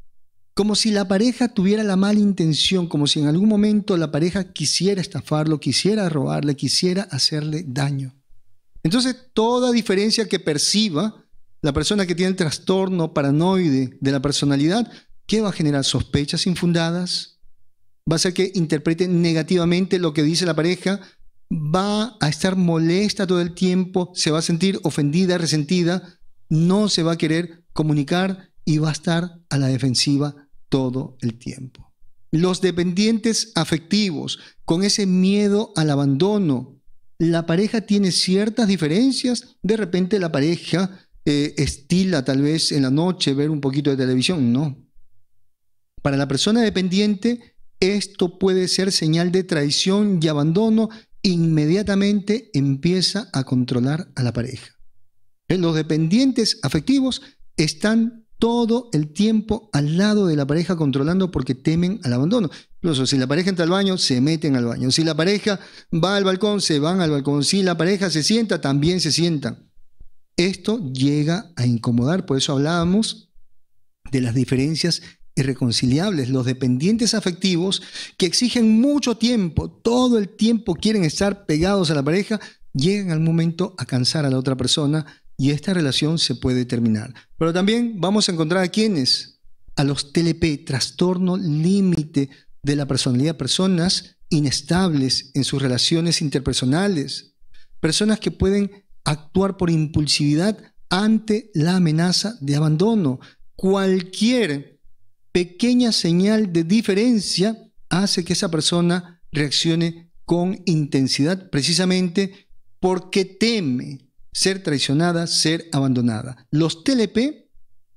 como si la pareja tuviera la mala intención, como si en algún momento la pareja quisiera estafarlo, quisiera robarle, quisiera hacerle daño. Entonces, toda diferencia que perciba la persona que tiene el trastorno paranoide de la personalidad ¿Qué va a generar? ¿Sospechas infundadas? ¿Va a ser que interprete negativamente lo que dice la pareja? ¿Va a estar molesta todo el tiempo? ¿Se va a sentir ofendida, resentida? No se va a querer comunicar y va a estar a la defensiva todo el tiempo. Los dependientes afectivos, con ese miedo al abandono, la pareja tiene ciertas diferencias. De repente la pareja eh, estila tal vez en la noche ver un poquito de televisión. No, para la persona dependiente, esto puede ser señal de traición y abandono. Inmediatamente empieza a controlar a la pareja. Los dependientes afectivos están todo el tiempo al lado de la pareja controlando porque temen al abandono. Incluso si la pareja entra al baño, se meten al baño. Si la pareja va al balcón, se van al balcón. Si la pareja se sienta, también se sientan. Esto llega a incomodar, por eso hablábamos de las diferencias irreconciliables, los dependientes afectivos que exigen mucho tiempo, todo el tiempo quieren estar pegados a la pareja, llegan al momento a cansar a la otra persona y esta relación se puede terminar. Pero también vamos a encontrar a quienes, a los TLP, trastorno límite de la personalidad, personas inestables en sus relaciones interpersonales, personas que pueden actuar por impulsividad ante la amenaza de abandono. Cualquier pequeña señal de diferencia hace que esa persona reaccione con intensidad precisamente porque teme ser traicionada, ser abandonada. Los TLP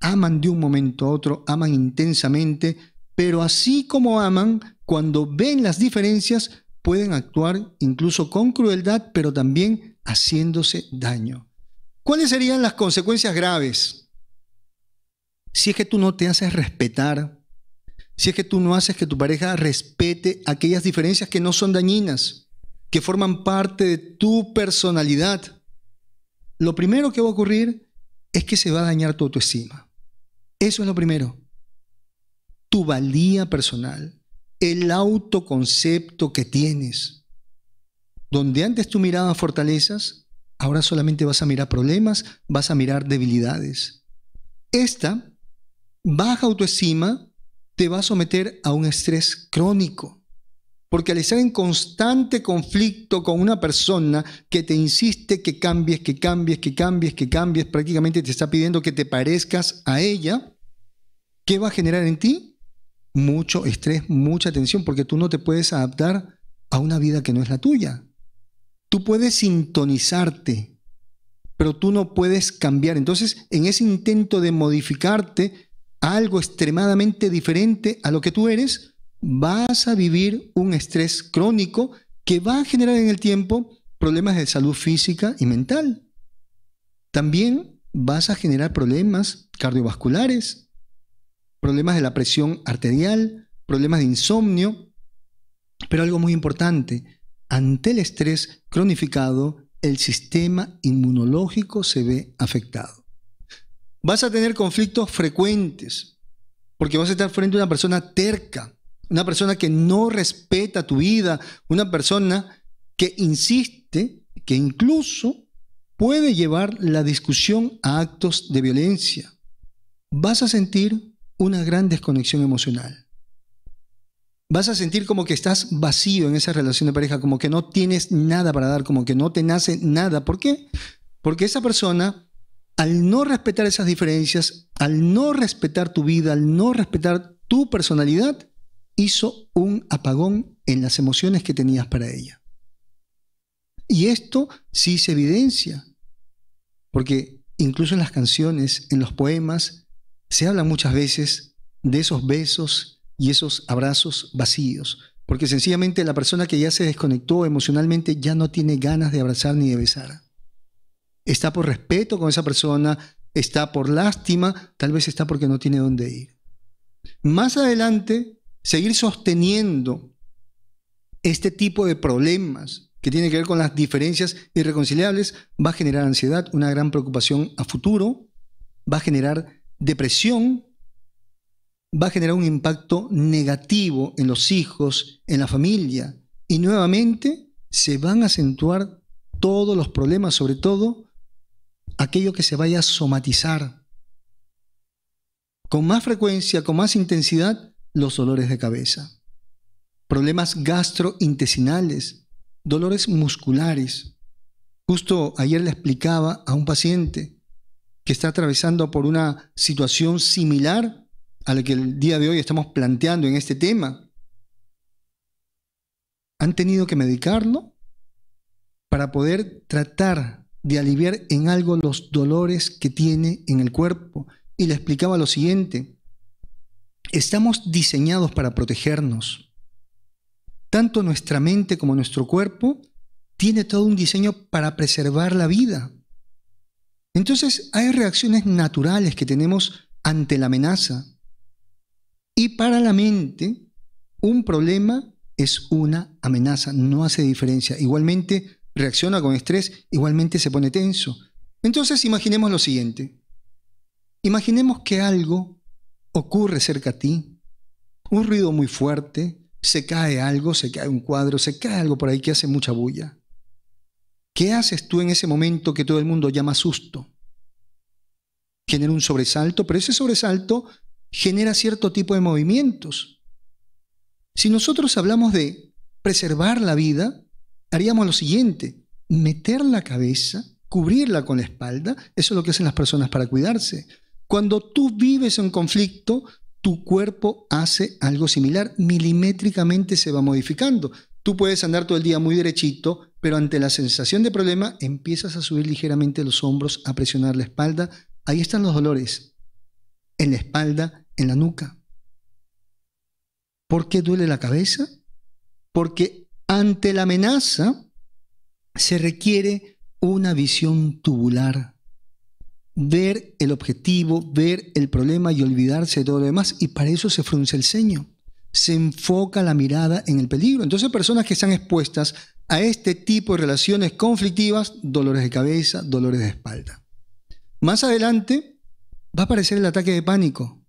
aman de un momento a otro, aman intensamente, pero así como aman, cuando ven las diferencias, pueden actuar incluso con crueldad, pero también haciéndose daño. ¿Cuáles serían las consecuencias graves si es que tú no te haces respetar, si es que tú no haces que tu pareja respete aquellas diferencias que no son dañinas, que forman parte de tu personalidad, lo primero que va a ocurrir es que se va a dañar tu autoestima. Eso es lo primero. Tu valía personal, el autoconcepto que tienes. Donde antes tú mirabas fortalezas, ahora solamente vas a mirar problemas, vas a mirar debilidades. Esta baja autoestima te va a someter a un estrés crónico. Porque al estar en constante conflicto con una persona que te insiste que cambies, que cambies, que cambies, que cambies, prácticamente te está pidiendo que te parezcas a ella, ¿qué va a generar en ti? Mucho estrés, mucha tensión, porque tú no te puedes adaptar a una vida que no es la tuya. Tú puedes sintonizarte, pero tú no puedes cambiar. Entonces, en ese intento de modificarte, algo extremadamente diferente a lo que tú eres, vas a vivir un estrés crónico que va a generar en el tiempo problemas de salud física y mental. También vas a generar problemas cardiovasculares, problemas de la presión arterial, problemas de insomnio. Pero algo muy importante, ante el estrés cronificado, el sistema inmunológico se ve afectado. Vas a tener conflictos frecuentes, porque vas a estar frente a una persona terca, una persona que no respeta tu vida, una persona que insiste, que incluso puede llevar la discusión a actos de violencia. Vas a sentir una gran desconexión emocional. Vas a sentir como que estás vacío en esa relación de pareja, como que no tienes nada para dar, como que no te nace nada. ¿Por qué? Porque esa persona al no respetar esas diferencias, al no respetar tu vida, al no respetar tu personalidad, hizo un apagón en las emociones que tenías para ella. Y esto sí se evidencia, porque incluso en las canciones, en los poemas, se habla muchas veces de esos besos y esos abrazos vacíos, porque sencillamente la persona que ya se desconectó emocionalmente ya no tiene ganas de abrazar ni de besar está por respeto con esa persona, está por lástima, tal vez está porque no tiene dónde ir. Más adelante, seguir sosteniendo este tipo de problemas que tiene que ver con las diferencias irreconciliables va a generar ansiedad, una gran preocupación a futuro, va a generar depresión, va a generar un impacto negativo en los hijos, en la familia y nuevamente se van a acentuar todos los problemas, sobre todo aquello que se vaya a somatizar. Con más frecuencia, con más intensidad, los dolores de cabeza, problemas gastrointestinales, dolores musculares. Justo ayer le explicaba a un paciente que está atravesando por una situación similar a la que el día de hoy estamos planteando en este tema. Han tenido que medicarlo para poder tratar de aliviar en algo los dolores que tiene en el cuerpo. Y le explicaba lo siguiente, estamos diseñados para protegernos. Tanto nuestra mente como nuestro cuerpo tiene todo un diseño para preservar la vida. Entonces hay reacciones naturales que tenemos ante la amenaza. Y para la mente, un problema es una amenaza, no hace diferencia. Igualmente, reacciona con estrés, igualmente se pone tenso. Entonces imaginemos lo siguiente. Imaginemos que algo ocurre cerca a ti, un ruido muy fuerte, se cae algo, se cae un cuadro, se cae algo por ahí que hace mucha bulla. ¿Qué haces tú en ese momento que todo el mundo llama susto? Genera un sobresalto, pero ese sobresalto genera cierto tipo de movimientos. Si nosotros hablamos de preservar la vida, haríamos lo siguiente, meter la cabeza, cubrirla con la espalda, eso es lo que hacen las personas para cuidarse. Cuando tú vives un conflicto, tu cuerpo hace algo similar, milimétricamente se va modificando. Tú puedes andar todo el día muy derechito, pero ante la sensación de problema empiezas a subir ligeramente los hombros, a presionar la espalda. Ahí están los dolores, en la espalda, en la nuca. ¿Por qué duele la cabeza? Porque ante la amenaza se requiere una visión tubular, ver el objetivo, ver el problema y olvidarse de todo lo demás. Y para eso se frunce el ceño, se enfoca la mirada en el peligro. Entonces personas que están expuestas a este tipo de relaciones conflictivas, dolores de cabeza, dolores de espalda. Más adelante va a aparecer el ataque de pánico.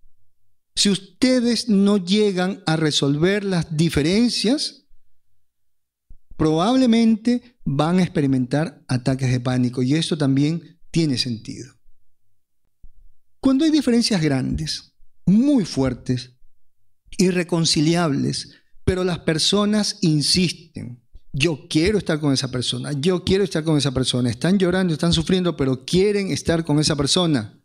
Si ustedes no llegan a resolver las diferencias, probablemente van a experimentar ataques de pánico y esto también tiene sentido. Cuando hay diferencias grandes, muy fuertes, irreconciliables, pero las personas insisten, yo quiero estar con esa persona, yo quiero estar con esa persona, están llorando, están sufriendo, pero quieren estar con esa persona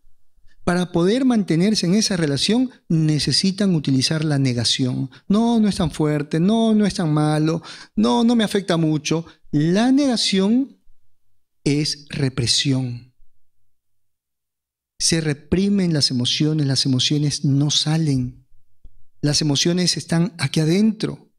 para poder mantenerse en esa relación necesitan utilizar la negación. No, no es tan fuerte, no, no es tan malo, no, no me afecta mucho. La negación es represión. Se reprimen las emociones, las emociones no salen. Las emociones están aquí adentro.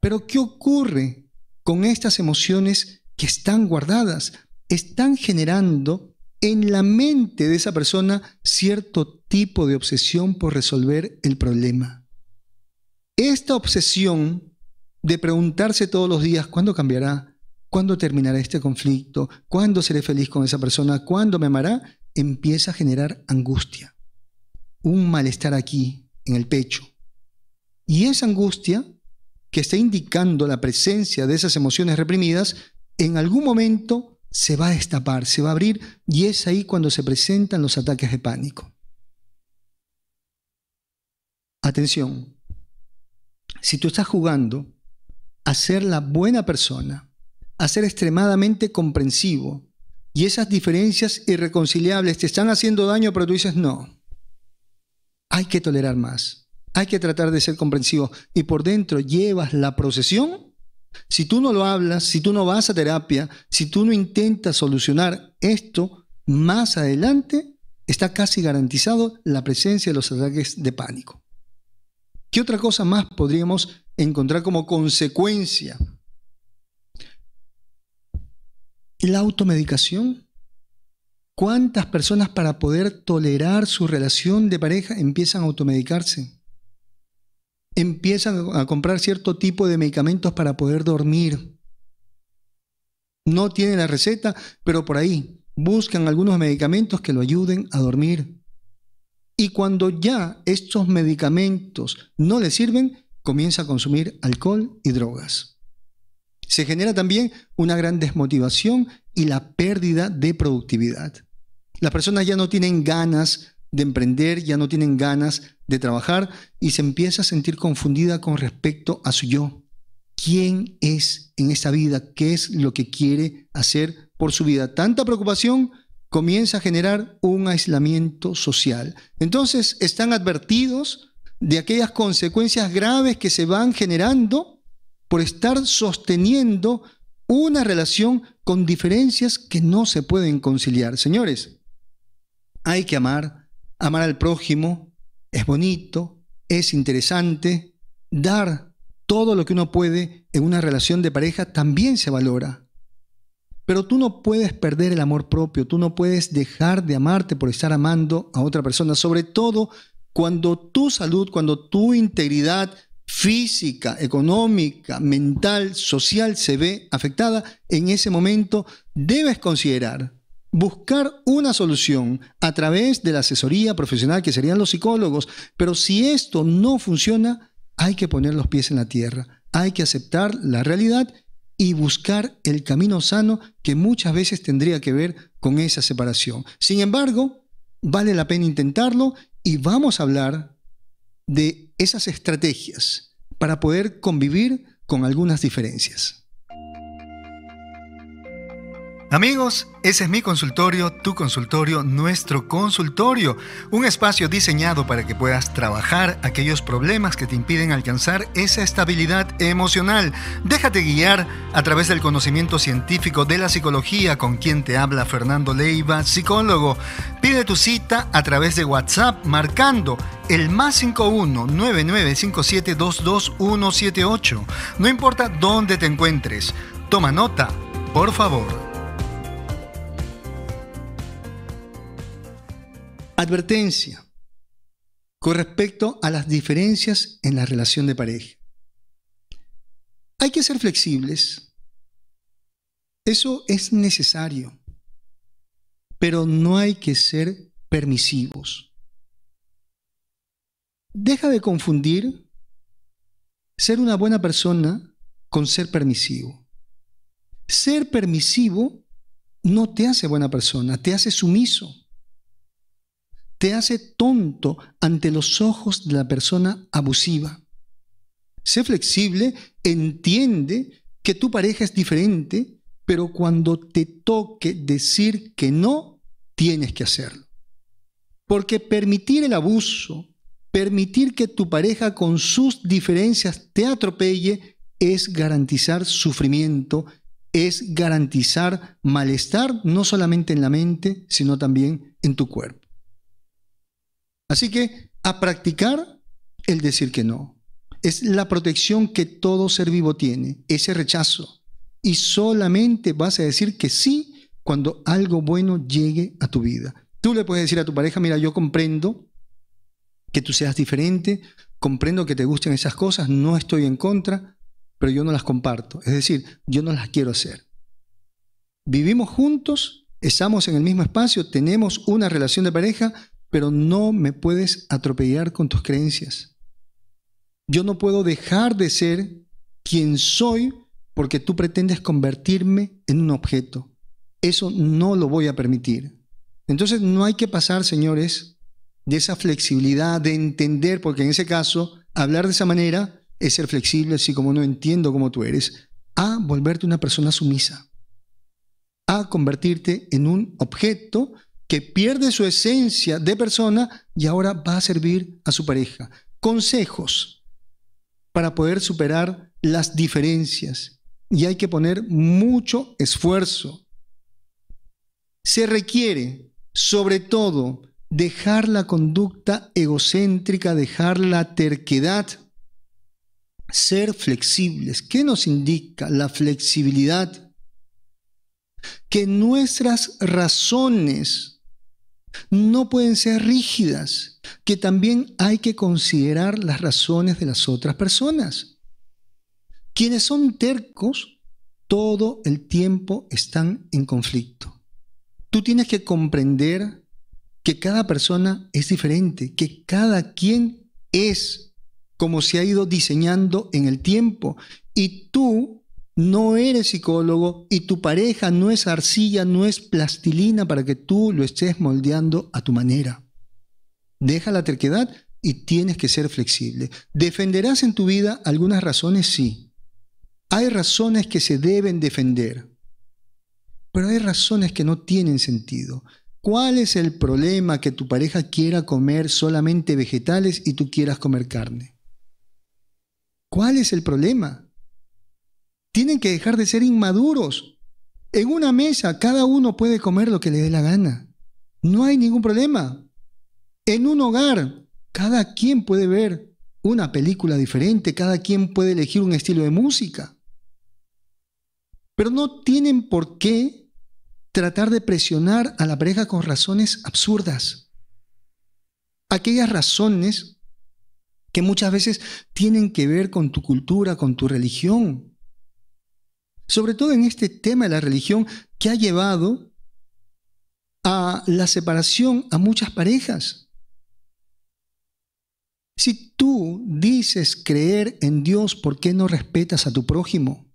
Pero ¿qué ocurre con estas emociones que están guardadas? Están generando en la mente de esa persona cierto tipo de obsesión por resolver el problema. Esta obsesión de preguntarse todos los días, ¿cuándo cambiará? ¿Cuándo terminará este conflicto? ¿Cuándo seré feliz con esa persona? ¿Cuándo me amará? Empieza a generar angustia, un malestar aquí, en el pecho. Y esa angustia, que está indicando la presencia de esas emociones reprimidas, en algún momento se va a destapar, se va a abrir y es ahí cuando se presentan los ataques de pánico. Atención, si tú estás jugando a ser la buena persona, a ser extremadamente comprensivo, y esas diferencias irreconciliables te están haciendo daño, pero tú dices, no, hay que tolerar más, hay que tratar de ser comprensivo, y por dentro llevas la procesión, si tú no lo hablas, si tú no vas a terapia, si tú no intentas solucionar esto, más adelante está casi garantizado la presencia de los ataques de pánico. ¿Qué otra cosa más podríamos encontrar como consecuencia? La automedicación. ¿Cuántas personas para poder tolerar su relación de pareja empiezan a automedicarse? empiezan a comprar cierto tipo de medicamentos para poder dormir. No tienen la receta, pero por ahí buscan algunos medicamentos que lo ayuden a dormir. Y cuando ya estos medicamentos no le sirven, comienza a consumir alcohol y drogas. Se genera también una gran desmotivación y la pérdida de productividad. Las personas ya no tienen ganas de emprender, ya no tienen ganas de trabajar y se empieza a sentir confundida con respecto a su yo. ¿Quién es en esa vida? ¿Qué es lo que quiere hacer por su vida? Tanta preocupación comienza a generar un aislamiento social. Entonces están advertidos de aquellas consecuencias graves que se van generando por estar sosteniendo una relación con diferencias que no se pueden conciliar. Señores, hay que amar, amar al prójimo, es bonito, es interesante. Dar todo lo que uno puede en una relación de pareja también se valora. Pero tú no puedes perder el amor propio, tú no puedes dejar de amarte por estar amando a otra persona, sobre todo cuando tu salud, cuando tu integridad física, económica, mental, social se ve afectada, en ese momento debes considerar buscar una solución a través de la asesoría profesional que serían los psicólogos, pero si esto no funciona, hay que poner los pies en la tierra, hay que aceptar la realidad y buscar el camino sano que muchas veces tendría que ver con esa separación. Sin embargo, vale la pena intentarlo y vamos a hablar de esas estrategias para poder convivir con algunas diferencias. Amigos, ese es mi consultorio, tu consultorio, nuestro consultorio, un espacio diseñado para que puedas trabajar aquellos problemas que te impiden alcanzar esa estabilidad emocional. Déjate guiar a través del conocimiento científico de la psicología con quien te habla Fernando Leiva, psicólogo. Pide tu cita a través de WhatsApp marcando el más 51 22178 No importa dónde te encuentres, toma nota, por favor. Advertencia con respecto a las diferencias en la relación de pareja. Hay que ser flexibles. Eso es necesario. Pero no hay que ser permisivos. Deja de confundir ser una buena persona con ser permisivo. Ser permisivo no te hace buena persona, te hace sumiso te hace tonto ante los ojos de la persona abusiva. Sé flexible, entiende que tu pareja es diferente, pero cuando te toque decir que no, tienes que hacerlo. Porque permitir el abuso, permitir que tu pareja con sus diferencias te atropelle, es garantizar sufrimiento, es garantizar malestar, no solamente en la mente, sino también en tu cuerpo. Así que a practicar el decir que no. Es la protección que todo ser vivo tiene, ese rechazo. Y solamente vas a decir que sí cuando algo bueno llegue a tu vida. Tú le puedes decir a tu pareja, mira, yo comprendo que tú seas diferente, comprendo que te gusten esas cosas, no estoy en contra, pero yo no las comparto. Es decir, yo no las quiero hacer. Vivimos juntos, estamos en el mismo espacio, tenemos una relación de pareja, pero no me puedes atropellar con tus creencias. Yo no puedo dejar de ser quien soy porque tú pretendes convertirme en un objeto. Eso no lo voy a permitir. Entonces no hay que pasar, señores, de esa flexibilidad, de entender, porque en ese caso, hablar de esa manera es ser flexible, así como no entiendo cómo tú eres, a volverte una persona sumisa, a convertirte en un objeto que pierde su esencia de persona y ahora va a servir a su pareja. Consejos para poder superar las diferencias. Y hay que poner mucho esfuerzo. Se requiere, sobre todo, dejar la conducta egocéntrica, dejar la terquedad, ser flexibles. ¿Qué nos indica la flexibilidad? Que nuestras razones no pueden ser rígidas, que también hay que considerar las razones de las otras personas. Quienes son tercos, todo el tiempo están en conflicto. Tú tienes que comprender que cada persona es diferente, que cada quien es como se ha ido diseñando en el tiempo y tú no eres psicólogo y tu pareja no es arcilla, no es plastilina para que tú lo estés moldeando a tu manera. Deja la terquedad y tienes que ser flexible. ¿Defenderás en tu vida algunas razones? Sí. Hay razones que se deben defender, pero hay razones que no tienen sentido. ¿Cuál es el problema que tu pareja quiera comer solamente vegetales y tú quieras comer carne? ¿Cuál es el problema? Tienen que dejar de ser inmaduros. En una mesa cada uno puede comer lo que le dé la gana. No hay ningún problema. En un hogar cada quien puede ver una película diferente, cada quien puede elegir un estilo de música. Pero no tienen por qué tratar de presionar a la pareja con razones absurdas. Aquellas razones que muchas veces tienen que ver con tu cultura, con tu religión sobre todo en este tema de la religión que ha llevado a la separación a muchas parejas. Si tú dices creer en Dios, ¿por qué no respetas a tu prójimo?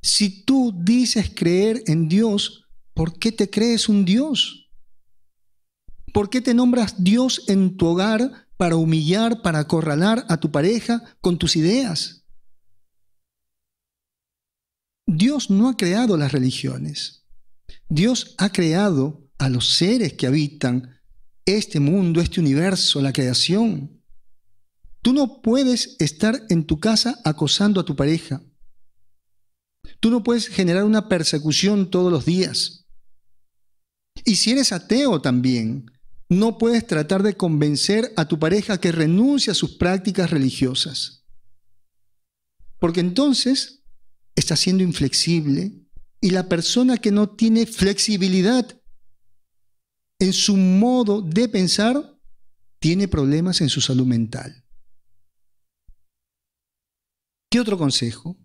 Si tú dices creer en Dios, ¿por qué te crees un Dios? ¿Por qué te nombras Dios en tu hogar para humillar, para acorralar a tu pareja con tus ideas? Dios no ha creado las religiones. Dios ha creado a los seres que habitan este mundo, este universo, la creación. Tú no puedes estar en tu casa acosando a tu pareja. Tú no puedes generar una persecución todos los días. Y si eres ateo también, no puedes tratar de convencer a tu pareja que renuncie a sus prácticas religiosas. Porque entonces está siendo inflexible y la persona que no tiene flexibilidad en su modo de pensar tiene problemas en su salud mental. ¿Qué otro consejo?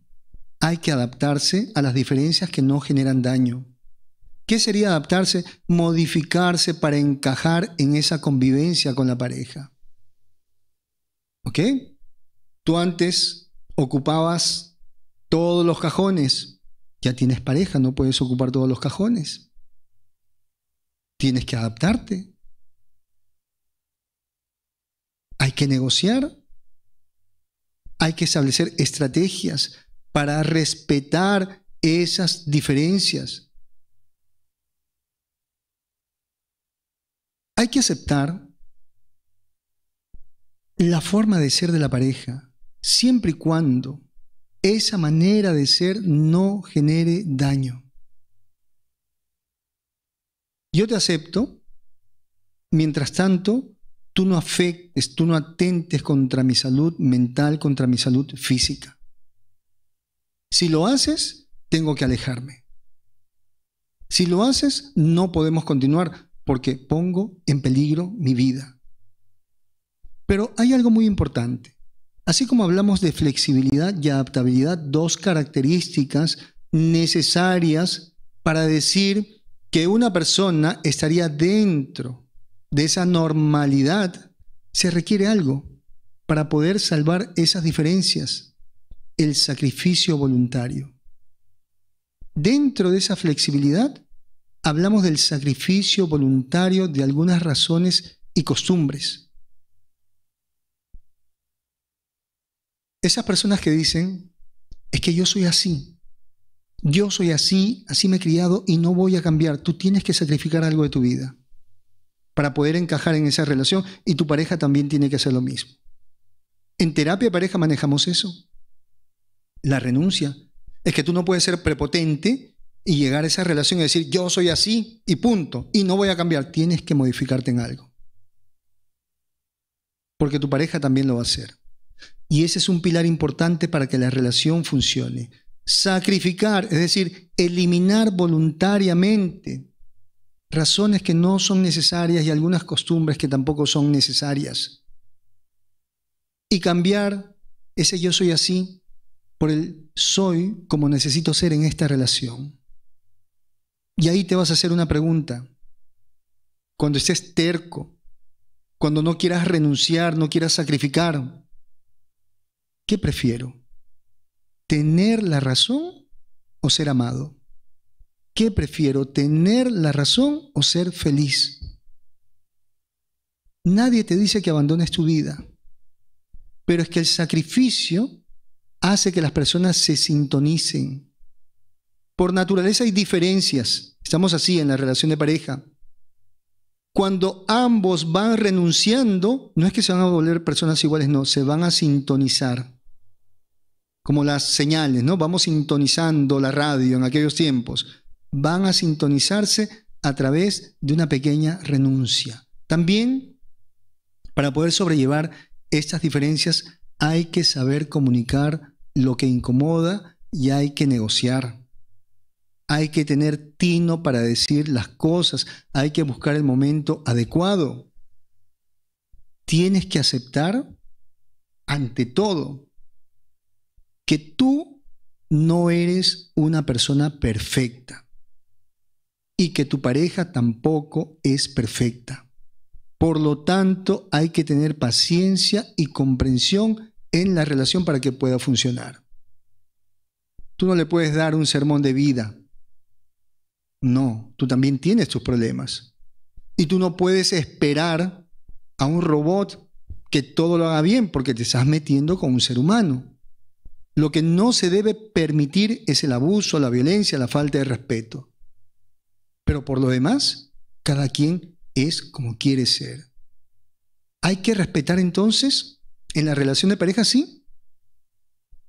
Hay que adaptarse a las diferencias que no generan daño. ¿Qué sería adaptarse? Modificarse para encajar en esa convivencia con la pareja. ¿Ok? Tú antes ocupabas todos los cajones. Ya tienes pareja, no puedes ocupar todos los cajones. Tienes que adaptarte. Hay que negociar. Hay que establecer estrategias para respetar esas diferencias. Hay que aceptar la forma de ser de la pareja, siempre y cuando esa manera de ser no genere daño. Yo te acepto, mientras tanto, tú no afectes, tú no atentes contra mi salud mental, contra mi salud física. Si lo haces, tengo que alejarme. Si lo haces, no podemos continuar porque pongo en peligro mi vida. Pero hay algo muy importante. Así como hablamos de flexibilidad y adaptabilidad, dos características necesarias para decir que una persona estaría dentro de esa normalidad, se requiere algo para poder salvar esas diferencias, el sacrificio voluntario. Dentro de esa flexibilidad, hablamos del sacrificio voluntario de algunas razones y costumbres esas personas que dicen, es que yo soy así, yo soy así, así me he criado y no voy a cambiar, tú tienes que sacrificar algo de tu vida para poder encajar en esa relación y tu pareja también tiene que hacer lo mismo. En terapia de pareja manejamos eso, la renuncia. Es que tú no puedes ser prepotente y llegar a esa relación y decir, yo soy así y punto, y no voy a cambiar, tienes que modificarte en algo. Porque tu pareja también lo va a hacer. Y ese es un pilar importante para que la relación funcione. Sacrificar, es decir, eliminar voluntariamente razones que no son necesarias y algunas costumbres que tampoco son necesarias. Y cambiar ese yo soy así por el soy como necesito ser en esta relación. Y ahí te vas a hacer una pregunta. Cuando estés terco, cuando no quieras renunciar, no quieras sacrificar, ¿Qué prefiero? ¿Tener la razón o ser amado? ¿Qué prefiero? ¿Tener la razón o ser feliz? Nadie te dice que abandones tu vida, pero es que el sacrificio hace que las personas se sintonicen. Por naturaleza hay diferencias. Estamos así en la relación de pareja. Cuando ambos van renunciando, no es que se van a volver personas iguales, no, se van a sintonizar como las señales, ¿no? Vamos sintonizando la radio en aquellos tiempos. Van a sintonizarse a través de una pequeña renuncia. También, para poder sobrellevar estas diferencias, hay que saber comunicar lo que incomoda y hay que negociar. Hay que tener tino para decir las cosas, hay que buscar el momento adecuado. Tienes que aceptar, ante todo, que tú no eres una persona perfecta y que tu pareja tampoco es perfecta. Por lo tanto, hay que tener paciencia y comprensión en la relación para que pueda funcionar. Tú no le puedes dar un sermón de vida. No, tú también tienes tus problemas. Y tú no puedes esperar a un robot que todo lo haga bien porque te estás metiendo con un ser humano. Lo que no se debe permitir es el abuso, la violencia, la falta de respeto. Pero por lo demás, cada quien es como quiere ser. ¿Hay que respetar entonces en la relación de pareja? Sí.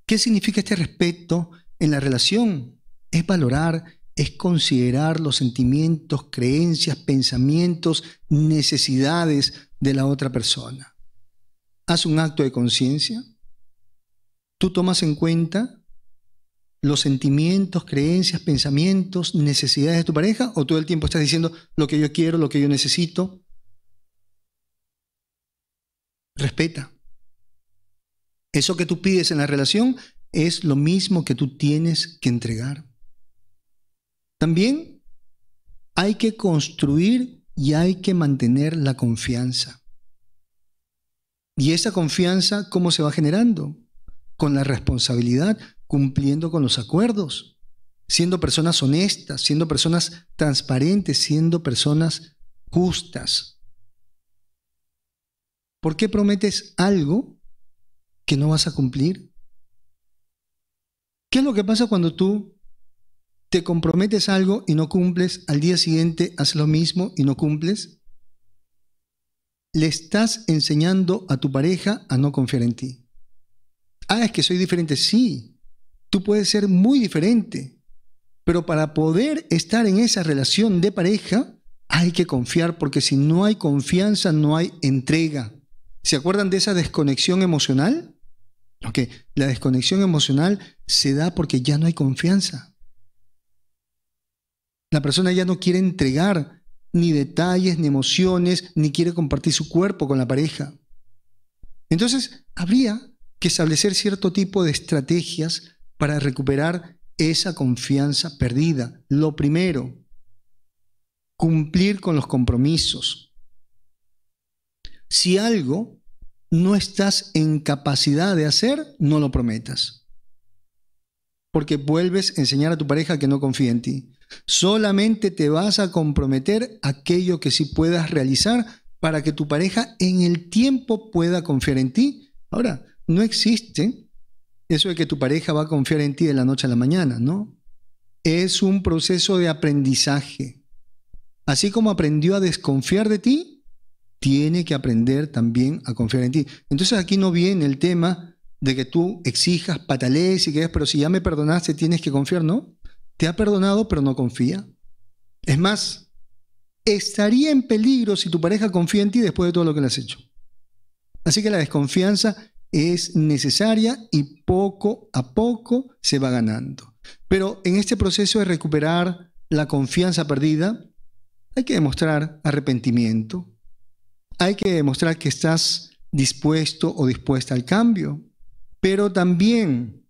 ¿Qué significa este respeto en la relación? Es valorar, es considerar los sentimientos, creencias, pensamientos, necesidades de la otra persona. Haz un acto de conciencia tú tomas en cuenta los sentimientos, creencias, pensamientos, necesidades de tu pareja o todo el tiempo estás diciendo lo que yo quiero, lo que yo necesito? Respeta. Eso que tú pides en la relación es lo mismo que tú tienes que entregar. También hay que construir y hay que mantener la confianza. ¿Y esa confianza cómo se va generando? con la responsabilidad, cumpliendo con los acuerdos, siendo personas honestas, siendo personas transparentes, siendo personas justas. ¿Por qué prometes algo que no vas a cumplir? ¿Qué es lo que pasa cuando tú te comprometes algo y no cumples, al día siguiente haces lo mismo y no cumples? Le estás enseñando a tu pareja a no confiar en ti. Ah, es que soy diferente. Sí, tú puedes ser muy diferente. Pero para poder estar en esa relación de pareja, hay que confiar, porque si no hay confianza, no hay entrega. ¿Se acuerdan de esa desconexión emocional? que la desconexión emocional se da porque ya no hay confianza. La persona ya no quiere entregar ni detalles, ni emociones, ni quiere compartir su cuerpo con la pareja. Entonces, habría que establecer cierto tipo de estrategias para recuperar esa confianza perdida. Lo primero, cumplir con los compromisos. Si algo no estás en capacidad de hacer, no lo prometas. Porque vuelves a enseñar a tu pareja que no confía en ti. Solamente te vas a comprometer aquello que sí puedas realizar para que tu pareja en el tiempo pueda confiar en ti. Ahora, no existe eso de que tu pareja va a confiar en ti de la noche a la mañana, ¿no? Es un proceso de aprendizaje. Así como aprendió a desconfiar de ti, tiene que aprender también a confiar en ti. Entonces aquí no viene el tema de que tú exijas, patales y que pero si ya me perdonaste, tienes que confiar, ¿no? Te ha perdonado, pero no confía. Es más, estaría en peligro si tu pareja confía en ti después de todo lo que le has hecho. Así que la desconfianza es necesaria y poco a poco se va ganando. Pero en este proceso de recuperar la confianza perdida, hay que demostrar arrepentimiento. Hay que demostrar que estás dispuesto o dispuesta al cambio. Pero también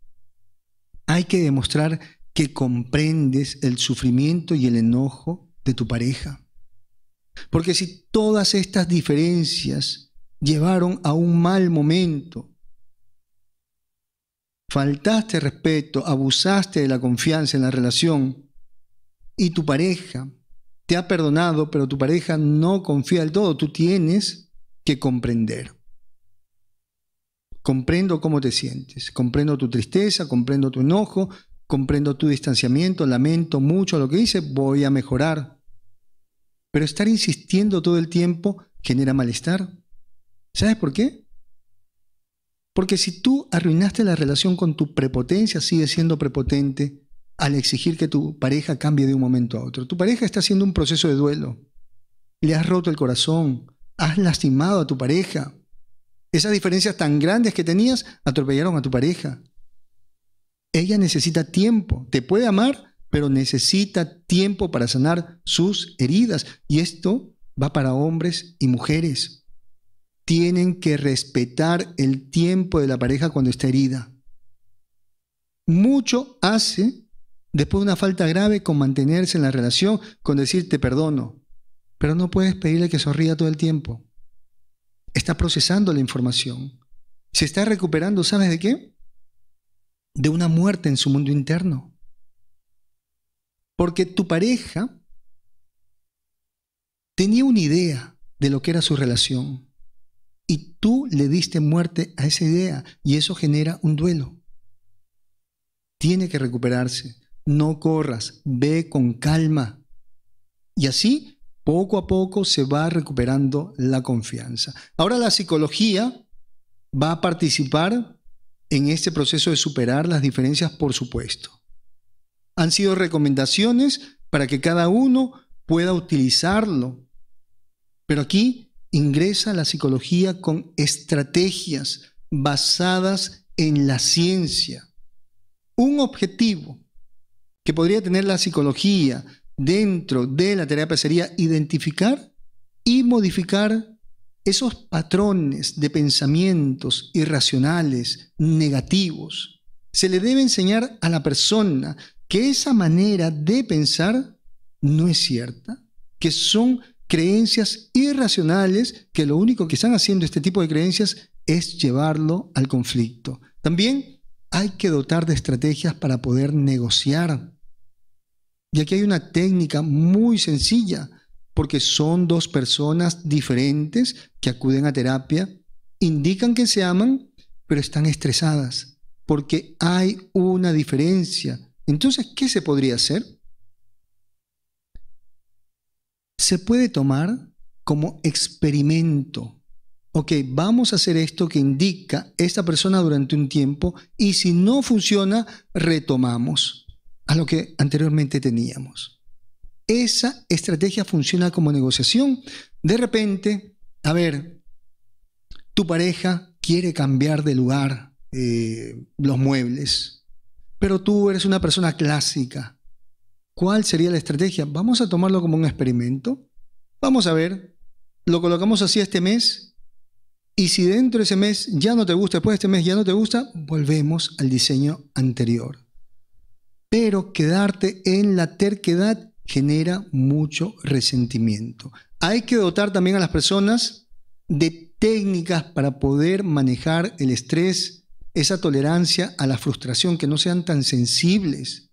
hay que demostrar que comprendes el sufrimiento y el enojo de tu pareja. Porque si todas estas diferencias llevaron a un mal momento. Faltaste respeto, abusaste de la confianza en la relación y tu pareja te ha perdonado, pero tu pareja no confía del todo. Tú tienes que comprender. Comprendo cómo te sientes, comprendo tu tristeza, comprendo tu enojo, comprendo tu distanciamiento, lamento mucho lo que hice, voy a mejorar. Pero estar insistiendo todo el tiempo genera malestar, ¿Sabes por qué? Porque si tú arruinaste la relación con tu prepotencia, sigue siendo prepotente al exigir que tu pareja cambie de un momento a otro. Tu pareja está haciendo un proceso de duelo. Le has roto el corazón, has lastimado a tu pareja. Esas diferencias tan grandes que tenías atropellaron a tu pareja. Ella necesita tiempo. Te puede amar, pero necesita tiempo para sanar sus heridas. Y esto va para hombres y mujeres tienen que respetar el tiempo de la pareja cuando está herida. Mucho hace después de una falta grave con mantenerse en la relación, con decir te perdono, pero no puedes pedirle que sonría todo el tiempo. Está procesando la información. Se está recuperando, ¿sabes de qué? De una muerte en su mundo interno. Porque tu pareja tenía una idea de lo que era su relación. Y tú le diste muerte a esa idea y eso genera un duelo. Tiene que recuperarse. No corras, ve con calma. Y así, poco a poco, se va recuperando la confianza. Ahora la psicología va a participar en este proceso de superar las diferencias, por supuesto. Han sido recomendaciones para que cada uno pueda utilizarlo. Pero aquí ingresa a la psicología con estrategias basadas en la ciencia. Un objetivo que podría tener la psicología dentro de la terapia sería identificar y modificar esos patrones de pensamientos irracionales, negativos. Se le debe enseñar a la persona que esa manera de pensar no es cierta, que son creencias irracionales que lo único que están haciendo este tipo de creencias es llevarlo al conflicto. También hay que dotar de estrategias para poder negociar. Y aquí hay una técnica muy sencilla, porque son dos personas diferentes que acuden a terapia, indican que se aman, pero están estresadas, porque hay una diferencia. Entonces, ¿qué se podría hacer? se puede tomar como experimento. Ok, vamos a hacer esto que indica esta persona durante un tiempo y si no funciona, retomamos a lo que anteriormente teníamos. Esa estrategia funciona como negociación. De repente, a ver, tu pareja quiere cambiar de lugar eh, los muebles, pero tú eres una persona clásica, ¿Cuál sería la estrategia? Vamos a tomarlo como un experimento. Vamos a ver. Lo colocamos así este mes. Y si dentro de ese mes ya no te gusta, después de este mes ya no te gusta, volvemos al diseño anterior. Pero quedarte en la terquedad genera mucho resentimiento. Hay que dotar también a las personas de técnicas para poder manejar el estrés, esa tolerancia a la frustración, que no sean tan sensibles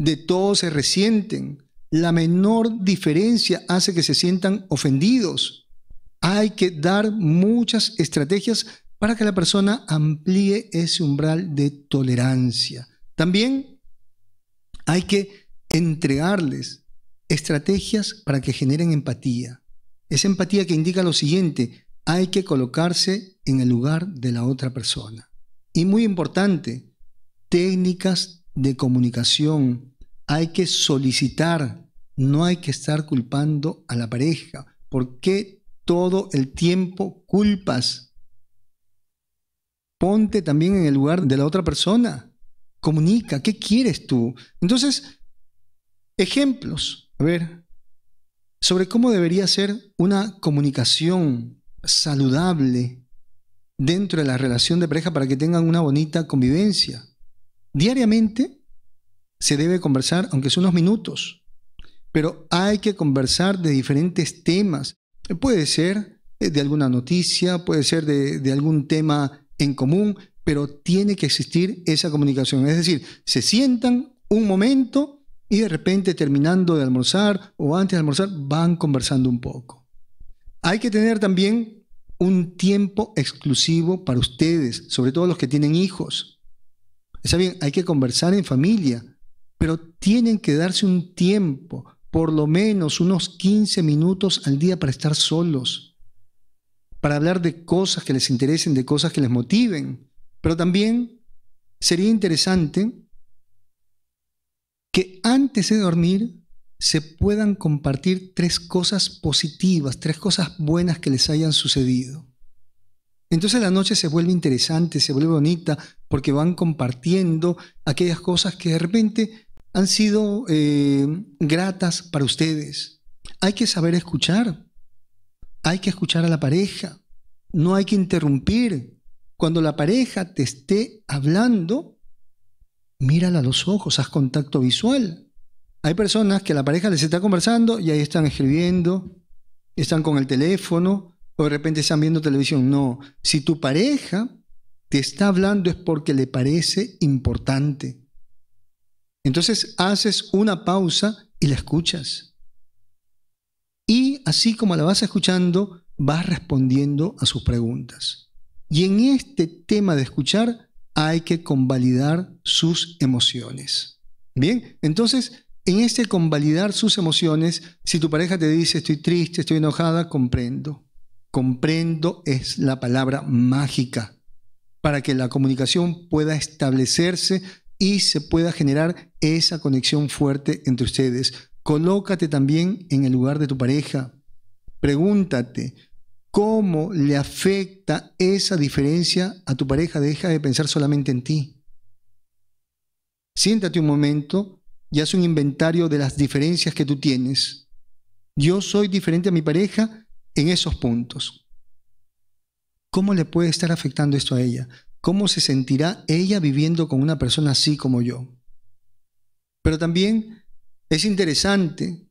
de todos se resienten. La menor diferencia hace que se sientan ofendidos. Hay que dar muchas estrategias para que la persona amplíe ese umbral de tolerancia. También hay que entregarles estrategias para que generen empatía. Esa empatía que indica lo siguiente, hay que colocarse en el lugar de la otra persona. Y muy importante, técnicas de comunicación hay que solicitar, no hay que estar culpando a la pareja. ¿Por qué todo el tiempo culpas? Ponte también en el lugar de la otra persona. Comunica, ¿qué quieres tú? Entonces, ejemplos, a ver, sobre cómo debería ser una comunicación saludable dentro de la relación de pareja para que tengan una bonita convivencia. Diariamente se debe conversar, aunque son unos minutos, pero hay que conversar de diferentes temas. Puede ser eh, de alguna noticia, puede ser de, de algún tema en común, pero tiene que existir esa comunicación. Es decir, se sientan un momento y de repente terminando de almorzar o antes de almorzar van conversando un poco. Hay que tener también un tiempo exclusivo para ustedes, sobre todo los que tienen hijos. Está bien, hay que conversar en familia, pero tienen que darse un tiempo, por lo menos unos 15 minutos al día para estar solos, para hablar de cosas que les interesen, de cosas que les motiven. Pero también sería interesante que antes de dormir se puedan compartir tres cosas positivas, tres cosas buenas que les hayan sucedido. Entonces la noche se vuelve interesante, se vuelve bonita, porque van compartiendo aquellas cosas que de repente han sido eh, gratas para ustedes. Hay que saber escuchar. Hay que escuchar a la pareja. No hay que interrumpir. Cuando la pareja te esté hablando, mírala a los ojos, haz contacto visual. Hay personas que la pareja les está conversando y ahí están escribiendo, están con el teléfono o de repente están viendo televisión. No, si tu pareja te está hablando es porque le parece importante entonces haces una pausa y la escuchas. Y así como la vas escuchando, vas respondiendo a sus preguntas. Y en este tema de escuchar hay que convalidar sus emociones. Bien, entonces en este convalidar sus emociones, si tu pareja te dice estoy triste, estoy enojada, comprendo. Comprendo es la palabra mágica para que la comunicación pueda establecerse y se pueda generar esa conexión fuerte entre ustedes. Colócate también en el lugar de tu pareja. Pregúntate, ¿cómo le afecta esa diferencia a tu pareja? Deja de pensar solamente en ti. Siéntate un momento y haz un inventario de las diferencias que tú tienes. Yo soy diferente a mi pareja en esos puntos. ¿Cómo le puede estar afectando esto a ella? cómo se sentirá ella viviendo con una persona así como yo. Pero también es interesante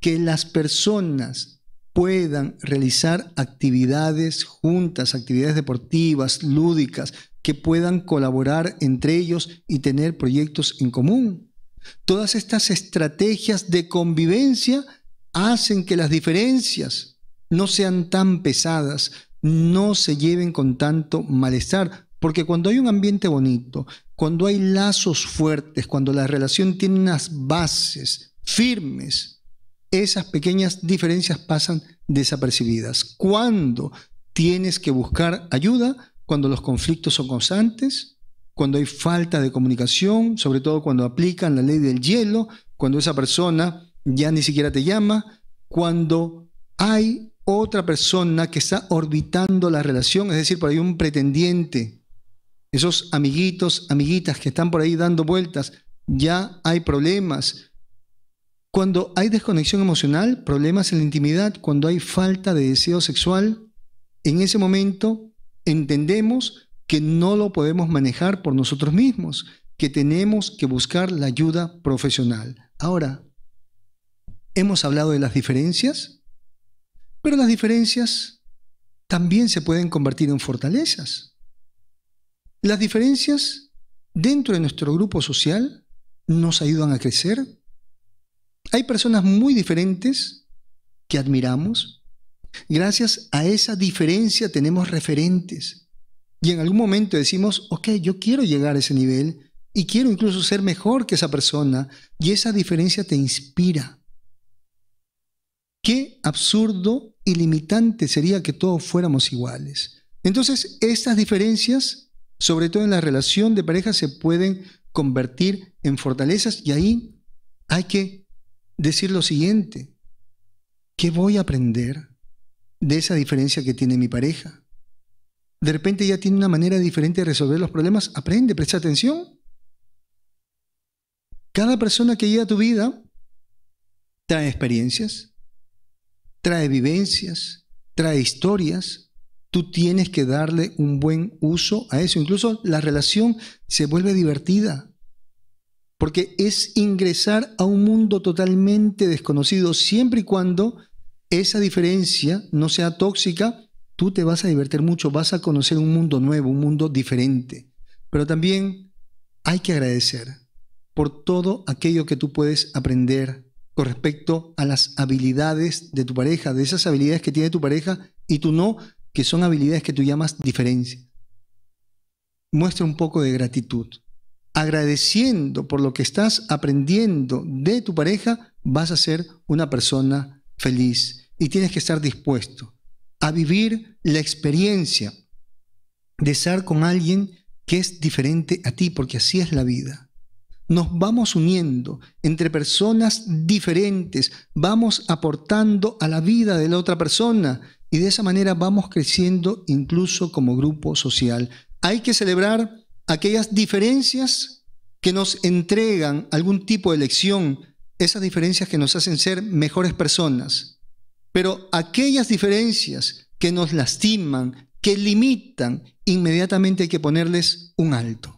que las personas puedan realizar actividades juntas, actividades deportivas, lúdicas, que puedan colaborar entre ellos y tener proyectos en común. Todas estas estrategias de convivencia hacen que las diferencias no sean tan pesadas, no se lleven con tanto malestar, porque cuando hay un ambiente bonito, cuando hay lazos fuertes, cuando la relación tiene unas bases firmes, esas pequeñas diferencias pasan desapercibidas. ¿Cuándo tienes que buscar ayuda, cuando los conflictos son constantes, cuando hay falta de comunicación, sobre todo cuando aplican la ley del hielo, cuando esa persona ya ni siquiera te llama, cuando hay otra persona que está orbitando la relación, es decir, por ahí un pretendiente esos amiguitos, amiguitas que están por ahí dando vueltas, ya hay problemas. Cuando hay desconexión emocional, problemas en la intimidad, cuando hay falta de deseo sexual, en ese momento entendemos que no lo podemos manejar por nosotros mismos, que tenemos que buscar la ayuda profesional. Ahora, hemos hablado de las diferencias, pero las diferencias también se pueden convertir en fortalezas. Las diferencias dentro de nuestro grupo social nos ayudan a crecer. Hay personas muy diferentes que admiramos. Gracias a esa diferencia tenemos referentes. Y en algún momento decimos, ok, yo quiero llegar a ese nivel y quiero incluso ser mejor que esa persona. Y esa diferencia te inspira. Qué absurdo y limitante sería que todos fuéramos iguales. Entonces, estas diferencias sobre todo en la relación de pareja, se pueden convertir en fortalezas y ahí hay que decir lo siguiente, ¿qué voy a aprender de esa diferencia que tiene mi pareja? De repente ya tiene una manera diferente de resolver los problemas, aprende, presta atención. Cada persona que llega a tu vida trae experiencias, trae vivencias, trae historias, tú tienes que darle un buen uso a eso. Incluso la relación se vuelve divertida, porque es ingresar a un mundo totalmente desconocido, siempre y cuando esa diferencia no sea tóxica, tú te vas a divertir mucho, vas a conocer un mundo nuevo, un mundo diferente. Pero también hay que agradecer por todo aquello que tú puedes aprender con respecto a las habilidades de tu pareja, de esas habilidades que tiene tu pareja y tú no, que son habilidades que tú llamas diferencia. Muestra un poco de gratitud. Agradeciendo por lo que estás aprendiendo de tu pareja, vas a ser una persona feliz y tienes que estar dispuesto a vivir la experiencia de estar con alguien que es diferente a ti, porque así es la vida. Nos vamos uniendo entre personas diferentes, vamos aportando a la vida de la otra persona y de esa manera vamos creciendo incluso como grupo social. Hay que celebrar aquellas diferencias que nos entregan algún tipo de lección, esas diferencias que nos hacen ser mejores personas. Pero aquellas diferencias que nos lastiman, que limitan, inmediatamente hay que ponerles un alto.